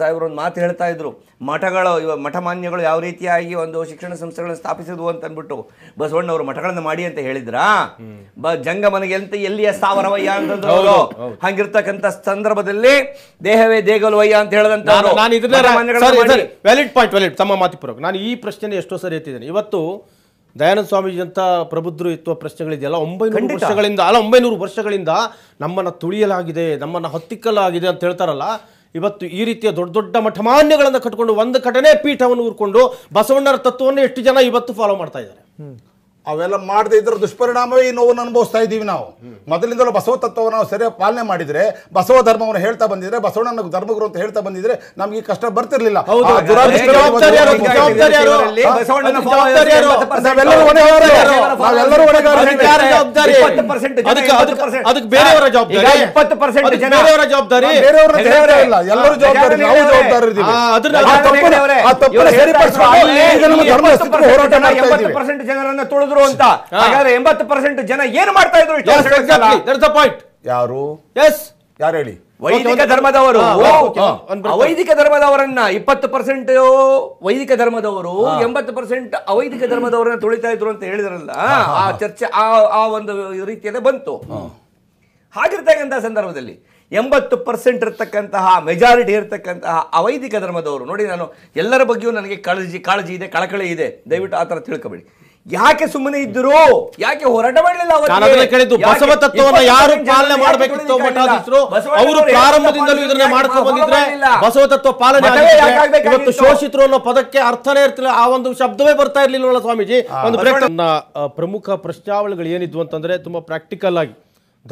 ಸಾಹೇಬರು ಒಂದು ಮಾತು ಹೇಳ್ತಾ ಇದ್ರು ಮಠಗಳು ಇವ ಮಠಮಾನ್ಯಗಳು ಯಾವ ರೀತಿಯಾಗಿ ಒಂದು ಶಿಕ್ಷಣ ಸಂಸ್ಥೆಗಳನ್ನ ಸ್ಥಾಪಿಸಿದ್ವು ಅಂತ ಅಂದ್ಬಿಟ್ಟು ಅವರು ಮಠಗಳನ್ನು ಮಾಡಿ ಅಂತ ಹೇಳಿದ್ರಾ ಬ ಮನೆಗೆ ಅಂತ ಎಲ್ಲಿಯ ಸ್ಥಾವರವಯ್ಯ ಅಂತಂದ್ರು ಹಂಗಿರ್ತಕ್ಕಂಥ ಸಂದರ್ಭದಲ್ಲಿ ದೇಹವೇ ವಯ್ಯ ಅಂತ ಹೇಳಿದಂತ ವ್ಯಾಲಿಡ್ ಪಾಯಿಂಟ್ ವ್ಯಾಲಿಡ್ ತಮ್ಮ ಮಾತಿಪುರಕ್ಕೆ ನಾನು ಈ ಪ್ರಶ್ನೆ ಎಷ್ಟೋ ಸರಿ ಎತ್ತಿದ್ದೇನೆ ಇವತ್ತು ದಯಾನಂದ ಅಂತ ಪ್ರಬುದ್ಧರು ಎತ್ತುವ ಪ್ರಶ್ನೆಗಳಿದೆಯಲ್ಲ ಒಂಬೈನೂರು ವರ್ಷಗಳಿಂದ ಅಲ್ಲ ಒಂಬೈನೂರು ವರ್ಷಗಳಿಂದ ನಮ್ಮನ್ನು ತುಳಿಯಲಾಗಿದೆ ನಮ್ಮನ್ನು ಹತ್ತಿಕ್ಕಲಾಗಿದೆ ಅಂತ ಹೇಳ್ತಾರಲ್ಲ ಇವತ್ತು ಈ ರೀತಿಯ ದೊಡ್ಡ ದೊಡ್ಡ ಮಠಮಾನ್ಯಗಳನ್ನು ಕಟ್ಕೊಂಡು ಒಂದು ಕಟನೆ ಪೀಠವನ್ನು ಊರ್ಕೊಂಡು ಬಸವಣ್ಣರ ತತ್ವವನ್ನು ಎಷ್ಟು ಜನ ಇವತ್ತು ಫಾಲೋ ಮಾಡ್ತಾ ಇದ್ದಾರೆ ಅವೆಲ್ಲ ಮಾಡದೇ ಇದ್ರ ದುಷ್ಪರಿಣಾಮವೇ ಈ ನೋವನ್ನು ಅನುಭವಿಸ್ತಾ ಇದ್ದೀವಿ ನಾವು ಮೊದಲಿಂದಲೂ ಬಸವ ತತ್ವವನ್ನು ನಾವು ಸರಿಯಾಗಿ ಪಾಲನೆ ಮಾಡಿದ್ರೆ ಬಸವ ಧರ್ಮವನ್ನು ಹೇಳ್ತಾ ಬಂದಿದ್ರೆ ಬಸವಣ್ಣನ ಧರ್ಮಗುರು ಅಂತ ಹೇಳ್ತಾ ಬಂದಿದ್ರೆ ನಮ್ಗೆ ಈ ಕಷ್ಟ ಬರ್ತಿರ್ಲಿಲ್ಲ ಜವಾಬ್ದಾರಿ ಜನರನ್ನ ತುಳಿದ್ರು ಅಂತ ಹಾಗಾದ್ರೆ ಎಂಬತ್ತು ಪರ್ಸೆಂಟ್ ಜನ ಏನು ಮಾಡ್ತಾ ಇದ್ರು ಪಾಯಿಂಟ್ ಯಾರು ಎಸ್ ಯಾರು ಹೇಳಿ ವೈದಿಕ ಧರ್ಮದವರು ವೈದಿಕ ಧರ್ಮದವರನ್ನ ಇಪ್ಪತ್ತು ಪರ್ಸೆಂಟ್ ವೈದಿಕ ಧರ್ಮದವರು ಎಂಬತ್ತು ಪರ್ಸೆಂಟ್ ಅವೈದಿಕ ಧರ್ಮದವರನ್ನ ತುಳಿತಾ ಇದ್ರು ಅಂತ ಹೇಳಿದ್ರಲ್ಲ ಆ ಚರ್ಚೆ ಆ ಆ ಒಂದು ರೀತಿಯಲ್ಲೇ ಬಂತು ಹಾಗಿರ್ತಕ್ಕಂಥ ಸಂದರ್ಭದಲ್ಲಿ ಎಂಬತ್ತು ಪರ್ಸೆಂಟ್ ಇರತಕ್ಕಂತಹ ಮೆಜಾರಿಟಿ ಇರತಕ್ಕಂತಹ ಅವೈದಿಕ ಧರ್ಮದವರು ನೋಡಿ ನಾನು ಎಲ್ಲರ ಬಗ್ಗೆಯೂ ನನಗೆ ಕಾಳಜಿ ಕಾಳಜಿ ಇದೆ ಕಳಕಳಿ ಇದೆ ದಯವಿಟ್ಟು ಆ ಥರ ತಿಳ್ಕೊಬೇಡಿ ಯಾಕೆ ಸುಮ್ಮನೆ ಇದ್ರು ಯಾಕೆ ಹೋರಾಟ ಮಾಡಲಿಲ್ಲ ಬಸವ ತತ್ವವನ್ನು ಯಾರು ಪಾಲನೆ ಮಾಡಬೇಕಿತ್ತು ಮಠಾಧೀಶರು ಅವರು ಪ್ರಾರಂಭದಿಂದಲೂ ಇದನ್ನ ಮಾಡ್ಕೊಂಡು ಬಂದಿದ್ರೆ ಬಸವ ತತ್ವ ಪಾಲನೆ ಇವತ್ತು ಶೋಷಿತರು ಅನ್ನೋ ಪದಕ್ಕೆ ಅರ್ಥನೇ ಇರ್ತಿಲ್ಲ ಆ ಒಂದು ಶಬ್ದವೇ ಬರ್ತಾ ಇರ್ಲಿಲ್ಲ ಸ್ವಾಮೀಜಿ ಒಂದು ಪ್ರಮುಖ ಪ್ರಶ್ನಾವಳಿಗಳು ಏನಿದ್ವು ಅಂತಂದ್ರೆ ತುಂಬಾ ಪ್ರಾಕ್ಟಿಕಲ್ ಆಗಿ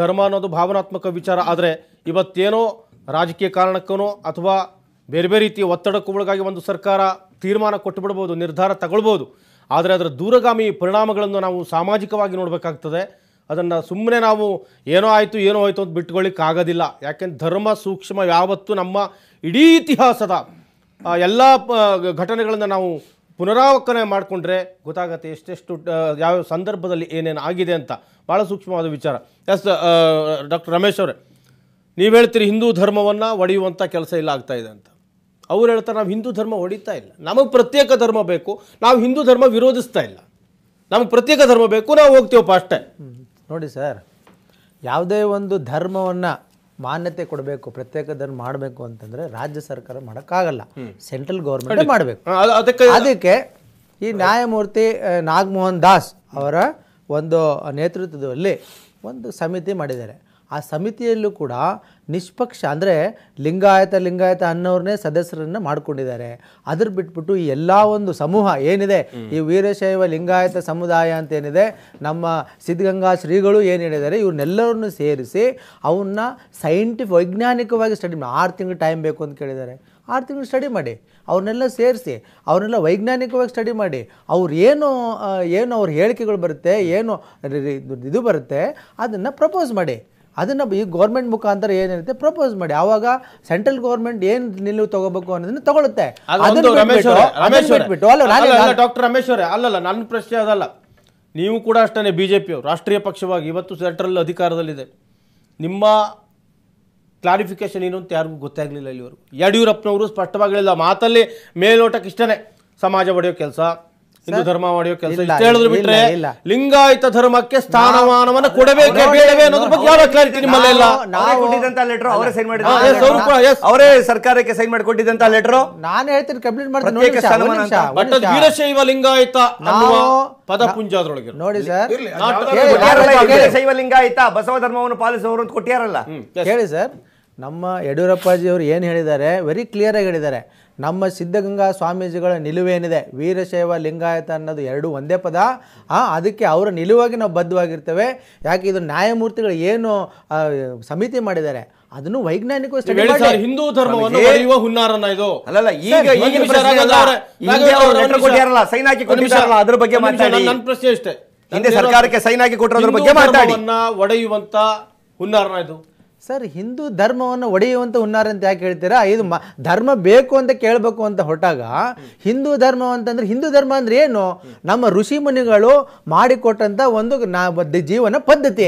ಧರ್ಮ ಅನ್ನೋದು ಭಾವನಾತ್ಮಕ ವಿಚಾರ ಆದ್ರೆ ಇವತ್ತೇನೋ ರಾಜಕೀಯ ಕಾರಣಕ್ಕೂ ಅಥವಾ ಬೇರೆ ಬೇರೆ ರೀತಿಯ ಒತ್ತಡಕ್ಕೂ ಒಳಗಾಗಿ ಒಂದು ಸರ್ಕಾರ ತೀರ್ಮಾನ ಕೊಟ್ಟು ಬಿಡ್ಬೋದು ನಿರ್ಧಾರ ತಗೊಳ್ಬೋದು ಆದರೆ ಅದರ ದೂರಗಾಮಿ ಪರಿಣಾಮಗಳನ್ನು ನಾವು ಸಾಮಾಜಿಕವಾಗಿ ನೋಡಬೇಕಾಗ್ತದೆ ಅದನ್ನು ಸುಮ್ಮನೆ ನಾವು ಏನೋ ಆಯಿತು ಏನೋ ಆಯಿತು ಅಂತ ಆಗೋದಿಲ್ಲ ಯಾಕೆಂದ್ರೆ ಧರ್ಮ ಸೂಕ್ಷ್ಮ ಯಾವತ್ತೂ ನಮ್ಮ ಇಡೀ ಇತಿಹಾಸದ ಎಲ್ಲ ಘಟನೆಗಳನ್ನು ನಾವು ಪುನರಾವರ್ತನೆ ಮಾಡಿಕೊಂಡ್ರೆ ಗೊತ್ತಾಗತ್ತೆ ಎಷ್ಟೆಷ್ಟು ಯಾವ ಸಂದರ್ಭದಲ್ಲಿ ಏನೇನು ಆಗಿದೆ ಅಂತ ಭಾಳ ಸೂಕ್ಷ್ಮವಾದ ವಿಚಾರ ಎಸ್ ಡಾಕ್ಟರ್ ರಮೇಶ್ ಅವರೇ ನೀವು ಹೇಳ್ತೀರಿ ಹಿಂದೂ ಧರ್ಮವನ್ನು ಒಡೆಯುವಂಥ ಕೆಲಸ ಇಲ್ಲ ಆಗ್ತಾಯಿದೆ ಅಂತ ಅವ್ರು ಹೇಳ್ತಾರೆ ನಾವು ಹಿಂದೂ ಧರ್ಮ ಹೊಡಿತಾ ಇಲ್ಲ ನಮಗೆ ಪ್ರತ್ಯೇಕ ಧರ್ಮ ಬೇಕು ನಾವು ಹಿಂದೂ ಧರ್ಮ ವಿರೋಧಿಸ್ತಾ ಇಲ್ಲ ನಮಗೆ ಪ್ರತ್ಯೇಕ ಧರ್ಮ ಬೇಕು ನಾವು ಹೋಗ್ತೀವಪ್ಪ ಅಷ್ಟೇ ನೋಡಿ ಸರ್ ಯಾವುದೇ ಒಂದು ಧರ್ಮವನ್ನು ಮಾನ್ಯತೆ ಕೊಡಬೇಕು ಪ್ರತ್ಯೇಕ ಧರ್ಮ ಮಾಡಬೇಕು ಅಂತಂದರೆ ರಾಜ್ಯ ಸರ್ಕಾರ ಮಾಡೋಕ್ಕಾಗಲ್ಲ ಸೆಂಟ್ರಲ್ ಗೌರ್ಮೆಂಟ್ ಮಾಡಬೇಕು ಅದಕ್ಕೆ ಅದಕ್ಕೆ ಈ ನ್ಯಾಯಮೂರ್ತಿ ನಾಗಮೋಹನ್ ದಾಸ್ ಅವರ ಒಂದು ನೇತೃತ್ವದಲ್ಲಿ ಒಂದು ಸಮಿತಿ ಮಾಡಿದ್ದಾರೆ ಆ ಸಮಿತಿಯಲ್ಲೂ ಕೂಡ ನಿಷ್ಪಕ್ಷ ಅಂದರೆ ಲಿಂಗಾಯತ ಲಿಂಗಾಯತ ಅನ್ನೋರನ್ನೇ ಸದಸ್ಯರನ್ನು ಮಾಡಿಕೊಂಡಿದ್ದಾರೆ ಅದ್ರ ಬಿಟ್ಬಿಟ್ಟು ಈ ಎಲ್ಲ ಒಂದು ಸಮೂಹ ಏನಿದೆ ಈ ವೀರಶೈವ ಲಿಂಗಾಯತ ಸಮುದಾಯ ಅಂತ ಏನಿದೆ ನಮ್ಮ ಸಿದ್ಧಗಂಗಾ ಶ್ರೀಗಳು ಏನು ಹೇಳಿದ್ದಾರೆ ಇವ್ರನ್ನೆಲ್ಲರನ್ನು ಸೇರಿಸಿ ಅವನ್ನ ಸೈಂಟಿಫ್ ವೈಜ್ಞಾನಿಕವಾಗಿ ಸ್ಟಡಿ ಮಾಡಿ ಆರು ತಿಂಗಳು ಟೈಮ್ ಬೇಕು ಅಂತ ಕೇಳಿದ್ದಾರೆ ಆರು ತಿಂಗಳು ಸ್ಟಡಿ ಮಾಡಿ ಅವ್ರನ್ನೆಲ್ಲ ಸೇರಿಸಿ ಅವ್ರನ್ನೆಲ್ಲ ವೈಜ್ಞಾನಿಕವಾಗಿ ಸ್ಟಡಿ ಮಾಡಿ ಅವ್ರು ಏನು ಏನು ಅವ್ರ ಹೇಳಿಕೆಗಳು ಬರುತ್ತೆ ಏನು ಇದು ಬರುತ್ತೆ ಅದನ್ನು ಪ್ರಪೋಸ್ ಮಾಡಿ ಅದನ್ನು ಈ ಗೌರ್ಮೆಂಟ್ ಮುಖಾಂತರ ಏನಿರುತ್ತೆ ಪ್ರಪೋಸ್ ಮಾಡಿ ಆವಾಗ ಸೆಂಟ್ರಲ್ ಗೌರ್ಮೆಂಟ್ ಏನು ನಿಲುವು ತಗೋಬೇಕು ಅನ್ನೋದನ್ನ ತಗೊಳುತ್ತೆ ಡಾಕ್ಟರ್ ರಮೇಶ್ ಅವರೇ ಅಲ್ಲಲ್ಲ ನನ್ನ ಪ್ರಶ್ನೆ ಅದಲ್ಲ ನೀವು ಕೂಡ ಅಷ್ಟೇ ಬಿ ಜೆ ರಾಷ್ಟ್ರೀಯ ಪಕ್ಷವಾಗಿ ಇವತ್ತು ಸೆಂಟ್ರಲ್ ಅಧಿಕಾರದಲ್ಲಿದೆ ನಿಮ್ಮ ಕ್ಲಾರಿಫಿಕೇಶನ್ ಏನು ಅಂತ ಯಾರಿಗೂ ಗೊತ್ತಾಗಲಿಲ್ಲ ಇಲ್ಲಿವರು ಯಡಿಯೂರಪ್ಪನವರು ಸ್ಪಷ್ಟವಾಗಿಲ್ಲ ಮಾತಲ್ಲಿ ಮೇಲ್ನೋಟಕ್ಕೆ ಇಷ್ಟನೇ ಸಮಾಜ ಒಡೆಯೋ ಕೆಲಸ ಹಿಂದೂ ಧರ್ಮ ಮಾಡಿಯೋ ಕೆಲಸ ಹೇಳಿದ್ರು ಬಿಟ್ರೆ ಲಿಂಗಾಯತ ಧರ್ಮಕ್ಕೆ ಸ್ಥಾನಮಾನವನ್ನ ಕೊಡಬೇಕೆ ಬೇಡವೇ ಅನ್ನೋದ್ರ ಬಗ್ಗೆ ಯಾವ ಕ್ಲಾರಿಟಿ ನಿಮ್ಮಲ್ಲಿ ಇಲ್ಲ ಲೆಟರ್ ಅವರೇ ಸೈನ್ ಮಾಡಿದ್ರು ಅವರೇ ಸರ್ಕಾರಕ್ಕೆ ಸೈನ್ ಮಾಡಿ ಕೊಟ್ಟಿದಂತ ಲೆಟರ್ ನಾನು ಹೇಳ್ತೀನಿ ಕಂಪ್ಲೀಟ್ ಮಾಡ್ತೀನಿ ಬಟ್ ವೀರಶೈವ ಲಿಂಗಾಯತ ಅನ್ನುವ ಪದಪುಂಜ ಅದರೊಳಗೆ ನೋಡಿ ಸರ್ ವೀರಶೈವ ಲಿಂಗಾಯತ ಬಸವ ಧರ್ಮವನ್ನು ಪಾಲಿಸುವವರು ಅಂತ ಕೊಟ್ಟಿಯಾರಲ್ಲ ಹೇಳಿ ಸರ್ ನಮ್ಮ ಯಡಿಯೂರಪ್ಪಾಜಿ ಅವರು ಏನು ಹೇಳಿದ್ದಾರೆ ವೆರಿ ಕ್ಲಿಯರ್ ಆಗಿ ಹೇಳಿದ್ದಾರೆ ನಮ್ಮ ಸಿದ್ಧಗಂಗಾ ಸ್ವಾಮೀಜಿಗಳ ನಿಲುವೇನಿದೆ ವೀರಶೈವ ಲಿಂಗಾಯತ ಅನ್ನೋದು ಎರಡು ಒಂದೇ ಪದ ಆ ಅದಕ್ಕೆ ಅವರ ನಿಲುವಾಗಿ ನಾವು ಬದ್ಧವಾಗಿರ್ತೇವೆ ಯಾಕೆ ಇದು ನ್ಯಾಯಮೂರ್ತಿಗಳು ಏನು ಸಮಿತಿ ಮಾಡಿದ್ದಾರೆ ಅದನ್ನು ವೈಜ್ಞಾನಿಕ ಹಿಂದೂ ಧರ್ಮವನ್ನು ಒಡೆಯುವ ಹುನ್ನಾರನ ಇದು ಅಲ್ಲಲ್ಲ ಈಗ ಕೊಟ್ಟಿರಲ್ಲ ಸೈನ್ ಹಾಕಿ ಅದ್ರ ಬಗ್ಗೆ ನನ್ನ ಪ್ರಶ್ನೆ ಇಷ್ಟೇ ಹಿಂದೆ ಸರ್ಕಾರಕ್ಕೆ ಸೈನ್ ಹಾಕಿ ಕೊಟ್ಟರ ಬಗ್ಗೆ ಮಾತಾಡಿ ಒಡೆಯುವಂತ ಹುನ್ನಾರನ ಇದು ಸರ್ ಹಿಂದೂ ಧರ್ಮವನ್ನು ಒಡೆಯುವಂತ ಹುನ್ನಾರ ಅಂತ ಯಾಕೆ ಹೇಳ್ತೀರಾ ಇದು ಮ ಧರ್ಮ ಬೇಕು ಅಂತ ಕೇಳಬೇಕು ಅಂತ ಹೊರಟಾಗ ಹಿಂದೂ ಧರ್ಮ ಅಂತಂದ್ರೆ ಹಿಂದೂ ಧರ್ಮ ಅಂದ್ರೆ ಏನು ನಮ್ಮ ಋಷಿ ಮುನಿಗಳು ಮಾಡಿಕೊಟ್ಟಂತ ಒಂದು ಜೀವನ ಪದ್ಧತಿ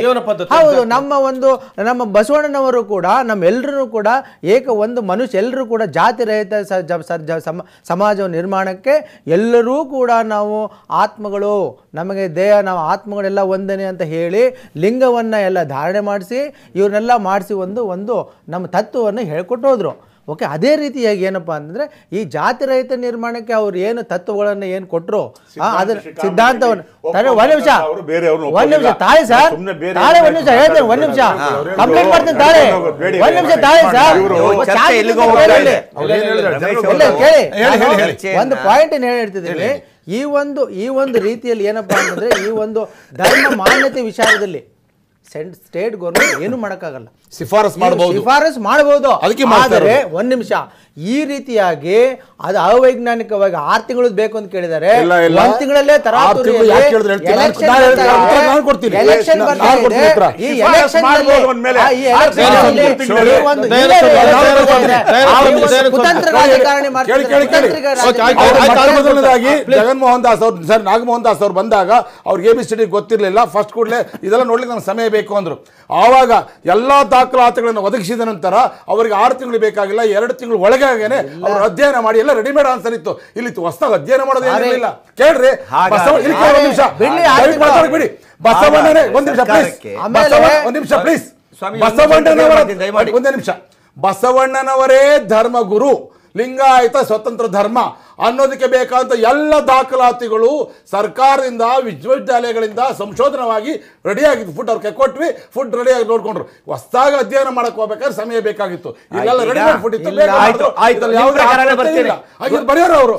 ಹೌದು ನಮ್ಮ ಒಂದು ನಮ್ಮ ಬಸವಣ್ಣನವರು ಕೂಡ ನಮ್ಮೆಲ್ಲರೂ ಕೂಡ ಏಕ ಒಂದು ಮನುಷ್ಯ ಎಲ್ಲರೂ ಕೂಡ ಜಾತಿ ರಹಿತ ಸಮಾಜ ನಿರ್ಮಾಣಕ್ಕೆ ಎಲ್ಲರೂ ಕೂಡ ನಾವು ಆತ್ಮಗಳು ನಮಗೆ ದೇಹ ನಾವು ಆತ್ಮಗಳೆಲ್ಲ ಒಂದನೇ ಅಂತ ಹೇಳಿ ಲಿಂಗವನ್ನು ಎಲ್ಲ ಧಾರಣೆ ಮಾಡಿಸಿ ಇವ್ರನ್ನೆಲ್ಲ ಮಾಡಿಸಿ ಜಾಸ್ತಿ ಒಂದು ಒಂದು ನಮ್ಮ ತತ್ವವನ್ನು ಹೇಳ್ಕೊಟ್ಟೋದ್ರು ಓಕೆ ಅದೇ ರೀತಿಯಾಗಿ ಏನಪ್ಪ ಅಂದರೆ ಈ ಜಾತಿ ರಹಿತ ನಿರ್ಮಾಣಕ್ಕೆ ಅವ್ರು ಏನು ತತ್ವಗಳನ್ನು ಏನು ಕೊಟ್ಟರು ಅದರ ಸಿದ್ಧಾಂತವನ್ನು ಒಂದು ನಿಮಿಷ ಒಂದು ನಿಮಿಷ ತಾಳೆ ಸರ್ ತಾಳೆ ಒಂದು ನಿಮಿಷ ಹೇಳ್ತೇನೆ ಒಂದು ನಿಮಿಷ ಕಂಪ್ಲೀಟ್ ಮಾಡ್ತೇನೆ ತಾಳೆ ಒಂದು ನಿಮಿಷ ತಾಳೆ ಸರ್ ಕೇಳಿ ಒಂದು ಪಾಯಿಂಟ್ ಏನು ಹೇಳ್ತಿದ್ದೀನಿ ಈ ಒಂದು ಈ ಒಂದು ರೀತಿಯಲ್ಲಿ ಏನಪ್ಪಾ ಅಂತಂದ್ರೆ ಈ ಒಂದು ಧರ್ಮ ಮಾನ್ಯತೆ ವಿಚಾರದಲ್ಲಿ ಸ್ಟೇಟ್ ಗೌರ್ಮೆಂಟ್ ಏನು ಮಾಡೋಕ್ಕಾಗಲ್ಲ ಶಿಫಾರಸ್ ಮಾಡಬಹುದು ಶಿಫಾರಸ್ ಮಾಡಬಹುದು ಅದಕ್ಕೆ ಮಾಡಿದರೆ ಒಂದು ನಿಮಿಷ ಈ ರೀತಿಯಾಗಿ ಅದು ಅವೈಜ್ಞಾನಿಕವಾಗಿ ಆರು ತಿಂಗಳು ಬೇಕು ಅಂತ ಕೇಳಿದರೆ ಒಂದು ಜಗನ್ಮೋಹನ್ ದಾಸ್ ಅವ್ರು ಸರ್ ನಾಗಮೋಹನ್ ದಾಸ್ ಅವ್ರು ಬಂದಾಗ ಅವ್ರಿಗೆ ಎ ಬಿ ಗೊತ್ತಿರಲಿಲ್ಲ ಫಸ್ಟ್ ಕೂಡಲೇ ಇದೆಲ್ಲ ನೋಡ್ಲಿಕ್ಕೆ ನನಗೆ ಸಮಯ ಬೇಕು ಬೇಕು ಅಂದರು ಆವಾಗ ಎಲ್ಲ ದಾಖಲಾತಿಗಳನ್ನು ಒದಗಿಸಿದ ನಂತರ ಅವರಿಗೆ ಆರು ತಿಂಗಳು ಬೇಕಾಗಿಲ್ಲ ಎರಡು ತಿಂಗಳು ಒಳಗಾಗೇನೆ ಅವರು ಅಧ್ಯಯನ ಮಾಡಿ ಎಲ್ಲ ರೆಡಿಮೇಡ್ ಆನ್ಸರ್ ಇತ್ತು ಇಲ್ಲಿ ಹೊಸದಾಗ ಅಧ್ಯಯನ ಮಾಡೋದೇನಿಲ್ಲ ಕೇಳ್ರಿ ಬಿಡಿ ಬಸವಣ್ಣನೇ ಒಂದ್ ನಿಮಿಷ ಪ್ಲೀಸ್ ಒಂದ್ ನಿಮಿಷ ಪ್ಲೀಸ್ ಬಸವಣ್ಣನವರ ಒಂದೇ ನಿಮಿಷ ಬಸವಣ್ಣನವರೇ ಧರ್ಮಗುರು ಲಿಂಗಾಯತ ಸ್ವತಂತ್ರ ಧರ್ಮ ಅನ್ನೋದಕ್ಕೆ ಬೇಕಾದಂಥ ಎಲ್ಲ ದಾಖಲಾತಿಗಳು ಸರ್ಕಾರದಿಂದ ವಿಶ್ವವಿದ್ಯಾಲಯಗಳಿಂದ ಸಂಶೋಧನವಾಗಿ ರೆಡಿಯಾಗಿತ್ತು ಫುಡ್ ಅವ್ರಿಗೆ ಕೊಟ್ವಿ ಫುಡ್ ರೆಡಿಯಾಗಿ ನೋಡ್ಕೊಂಡ್ರು ಹೊಸದಾಗಿ ಅಧ್ಯಯನ ಮಾಡಕ್ಕೆ ಹೋಗ್ಬೇಕಾದ್ರೆ ಸಮಯ ಬೇಕಾಗಿತ್ತು ಇದೆಲ್ಲ ರೆಡಿ ಫುಡ್ ಇತ್ತು ಬರೆಯೋರು ಅವರು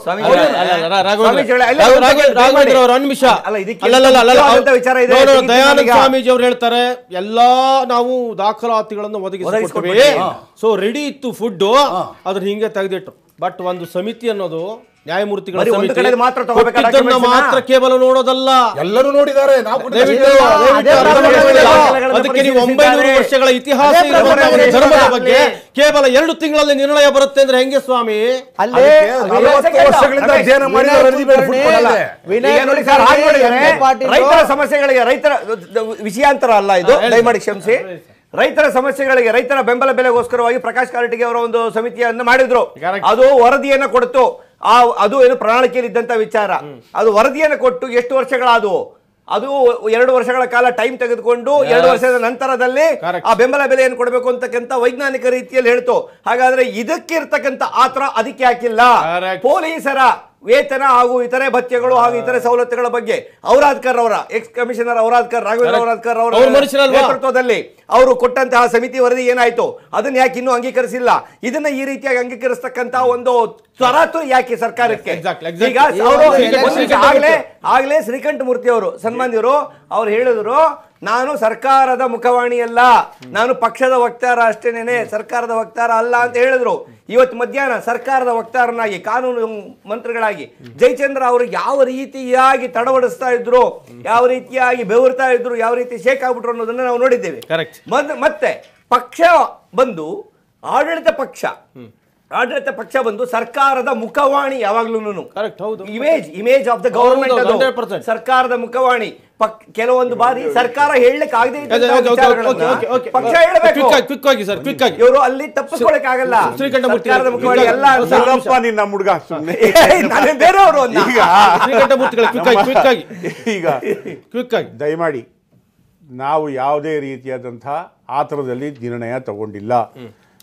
ದಯಾನಂದ ಸ್ವಾಮೀಜಿ ಅವ್ರು ಹೇಳ್ತಾರೆ ಎಲ್ಲಾ ನಾವು ದಾಖಲಾತಿಗಳನ್ನು ಒದಗಿಸಿ ಸೊ ರೆಡಿ ಇತ್ತು ಫುಡ್ ಅದ್ರ ಹಿಂಗೆ ತೆಗೆದಿಟ್ಟು ಬಟ್ ಒಂದು ಸಮಿತಿ ಅನ್ನೋದು ನ್ಯಾಯಮೂರ್ತಿಗಳು ಒಂದು ಕಡೆ ಮಾತ್ರ ಮಾತ್ರ ಕೇವಲ ನೋಡೋದಲ್ಲ ಎಲ್ಲರೂ ನೋಡಿದ್ದಾರೆ ಅದಕ್ಕೆ ನೀವು ಒಂಬೈನೂರು ವರ್ಷಗಳ ಇತಿಹಾಸ ಧರ್ಮದ ಬಗ್ಗೆ ಕೇವಲ ಎರಡು ತಿಂಗಳಲ್ಲಿ ನಿರ್ಣಯ ಬರುತ್ತೆ ಅಂದ್ರೆ ಹೆಂಗೆ ಸ್ವಾಮಿ ರೈತರ ಸಮಸ್ಯೆಗಳಿಗೆ ರೈತರ ವಿಷಯಾಂತರ ಅಲ್ಲ ಇದು ದಯಮಾಡಿ ಕ್ಷಮಿಸಿ ರೈತರ ಸಮಸ್ಯೆಗಳಿಗೆ ರೈತರ ಬೆಂಬಲ ಬೆಲೆಗೋಸ್ಕರವಾಗಿ ಪ್ರಕಾಶ್ ಕಾರಟಗಿ ಅವರ ಒಂದು ಸಮಿತಿಯನ್ನು ಮಾಡಿದ್ರು ಅದು ವರದಿಯನ್ನು ಕೊಡ್ತು ಆ ಅದು ಏನು ಪ್ರಣಾಳಿಕೆಯಲ್ಲಿ ಇದ್ದಂಥ ವಿಚಾರ ಅದು ವರದಿಯನ್ನು ಕೊಟ್ಟು ಎಷ್ಟು ವರ್ಷಗಳಾದವು ಅದು ಎರಡು ವರ್ಷಗಳ ಕಾಲ ಟೈಮ್ ತೆಗೆದುಕೊಂಡು ಎರಡು ವರ್ಷದ ನಂತರದಲ್ಲಿ ಆ ಬೆಂಬಲ ಬೆಲೆಯನ್ನು ಕೊಡಬೇಕು ಅಂತಕ್ಕಂಥ ವೈಜ್ಞಾನಿಕ ರೀತಿಯಲ್ಲಿ ಹೇಳ್ತು ಹಾಗಾದ್ರೆ ಇದಕ್ಕಿರ್ತಕ್ಕಂಥ ಆತರ ಅದಕ್ಕೆ ಹಾಕಿಲ್ಲ ಪೊಲೀಸರ ವೇತನ ಹಾಗೂ ಇತರೆ ಭತ್ಯೆಗಳು ಹಾಗೂ ಇತರೆ ಸವಲತ್ತುಗಳ ಬಗ್ಗೆ ಔರಾದ್ಕರ್ ಅವರ ಎಕ್ಸ್ ಕಮಿಷನರ್ ಔರಾದ್ಕರ್ ರಾಘವೇಂದ್ರ ಔರಾದ್ಕರ್ ಅವರ ನೇತೃತ್ವದಲ್ಲಿ ಅವರು ಕೊಟ್ಟಂತಹ ಸಮಿತಿ ವರದಿ ಏನಾಯ್ತು ಅದನ್ನ ಯಾಕೆ ಇನ್ನೂ ಅಂಗೀಕರಿಸಿಲ್ಲ ಇದನ್ನ ಈ ರೀತಿಯಾಗಿ ಅಂಗೀಕರಿಸತಕ್ಕಂತಹ ಒಂದು ಸ್ವರಾತು ಯಾಕೆ ಸರ್ಕಾರಕ್ಕೆ ಈಗ ಆಗ್ಲೇ ಆಗ್ಲೇ ಶ್ರೀಕಂಠ ಮೂರ್ತಿ ಅವರು ಸನ್ಮಾನ್ಯರು ಅವ್ರು ಹೇಳಿದ್ರು ನಾನು ಸರ್ಕಾರದ ಮುಖವಾಣಿಯಲ್ಲ ನಾನು ಪಕ್ಷದ ವಕ್ತಾರ ಅಷ್ಟೇನೆ ಸರ್ಕಾರದ ವಕ್ತಾರ ಅಲ್ಲ ಅಂತ ಹೇಳಿದ್ರು ಇವತ್ತು ಮಧ್ಯಾಹ್ನ ಸರ್ಕಾರದ ವಕ್ತಾರನಾಗಿ ಕಾನೂನು ಮಂತ್ರಿಗಳಾಗಿ ಜಯಚಂದ್ರ ಅವರು ಯಾವ ರೀತಿಯಾಗಿ ತಡವಡಿಸ್ತಾ ಇದ್ರು ಯಾವ ರೀತಿಯಾಗಿ ಬೆವರ್ತಾ ಇದ್ರು ಯಾವ ರೀತಿ ಶೇಕ್ ಆಗ್ಬಿಟ್ರು ಅನ್ನೋದನ್ನ ನಾವು ನೋಡಿದ್ದೇವೆ ಮತ್ತೆ ಪಕ್ಷ ಬಂದು ಆಡಳಿತ ಪಕ್ಷ ಆಡಳಿತ ಪಕ್ಷ ಬಂದು ಸರ್ಕಾರದ ಮುಖವಾಣಿ ಯಾವಾಗ್ಲೂ ಕರೆಕ್ಟ್ ಹೌದು image image of the government ಸರ್ಕಾರದ ಮುಖವಾಣಿ ಕೆಲವೊಂದು ಬಾರಿ ಸರ್ಕಾರ ಹೇಳಲಿಕ್ಕೆ ಆಗದೆ ಪಕ್ಷ ಹೇಳಬೇಕು ಕ್ವಿಕ್ ಆಗಿ ಸರ್ ಕ್ವಿಕ್ ಆಗಿ ಇವರು ಅಲ್ಲಿ ತಪ್ಪಿಸ್ಕೊಳಕ್ ಆಗಲ್ಲ ಸರ್ಕಾರದ ಮುಖವಾಣಿ ಎಲ್ಲ ಸರ್ವಪ್ಪ ನಿನ್ನ ಹುಡುಗ ನಾನೇ ಬೇರೆಯವರು ಈಗ ಕ್ವಿಕ್ ಆಗಿ ಈಗ ಕ್ವಿಕ್ ಆಗಿ ದಯಮಾಡಿ ನಾವು ಯಾವುದೇ ರೀತಿಯಾದಂತಹ ಆತರದಲ್ಲಿ ನಿರ್ಣಯ ತಗೊಂಡಿಲ್ಲ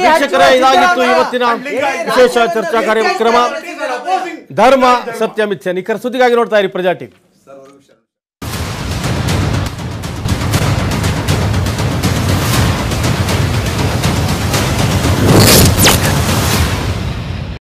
ವೀಕ್ಷಕರ ಇದಾಗಿತ್ತು ಇವತ್ತಿನ ವಿಶೇಷ ಚರ್ಚಾ ಕಾರ್ಯಕ್ರಮ ಧರ್ಮ ಸತ್ಯ ಮಿಥ್ಯ ನಿಖರ ಸುದ್ದಿಗಾಗಿ ನೋಡ್ತಾ ಇರಿ ಪ್ರಜಾ ಟಿವಿ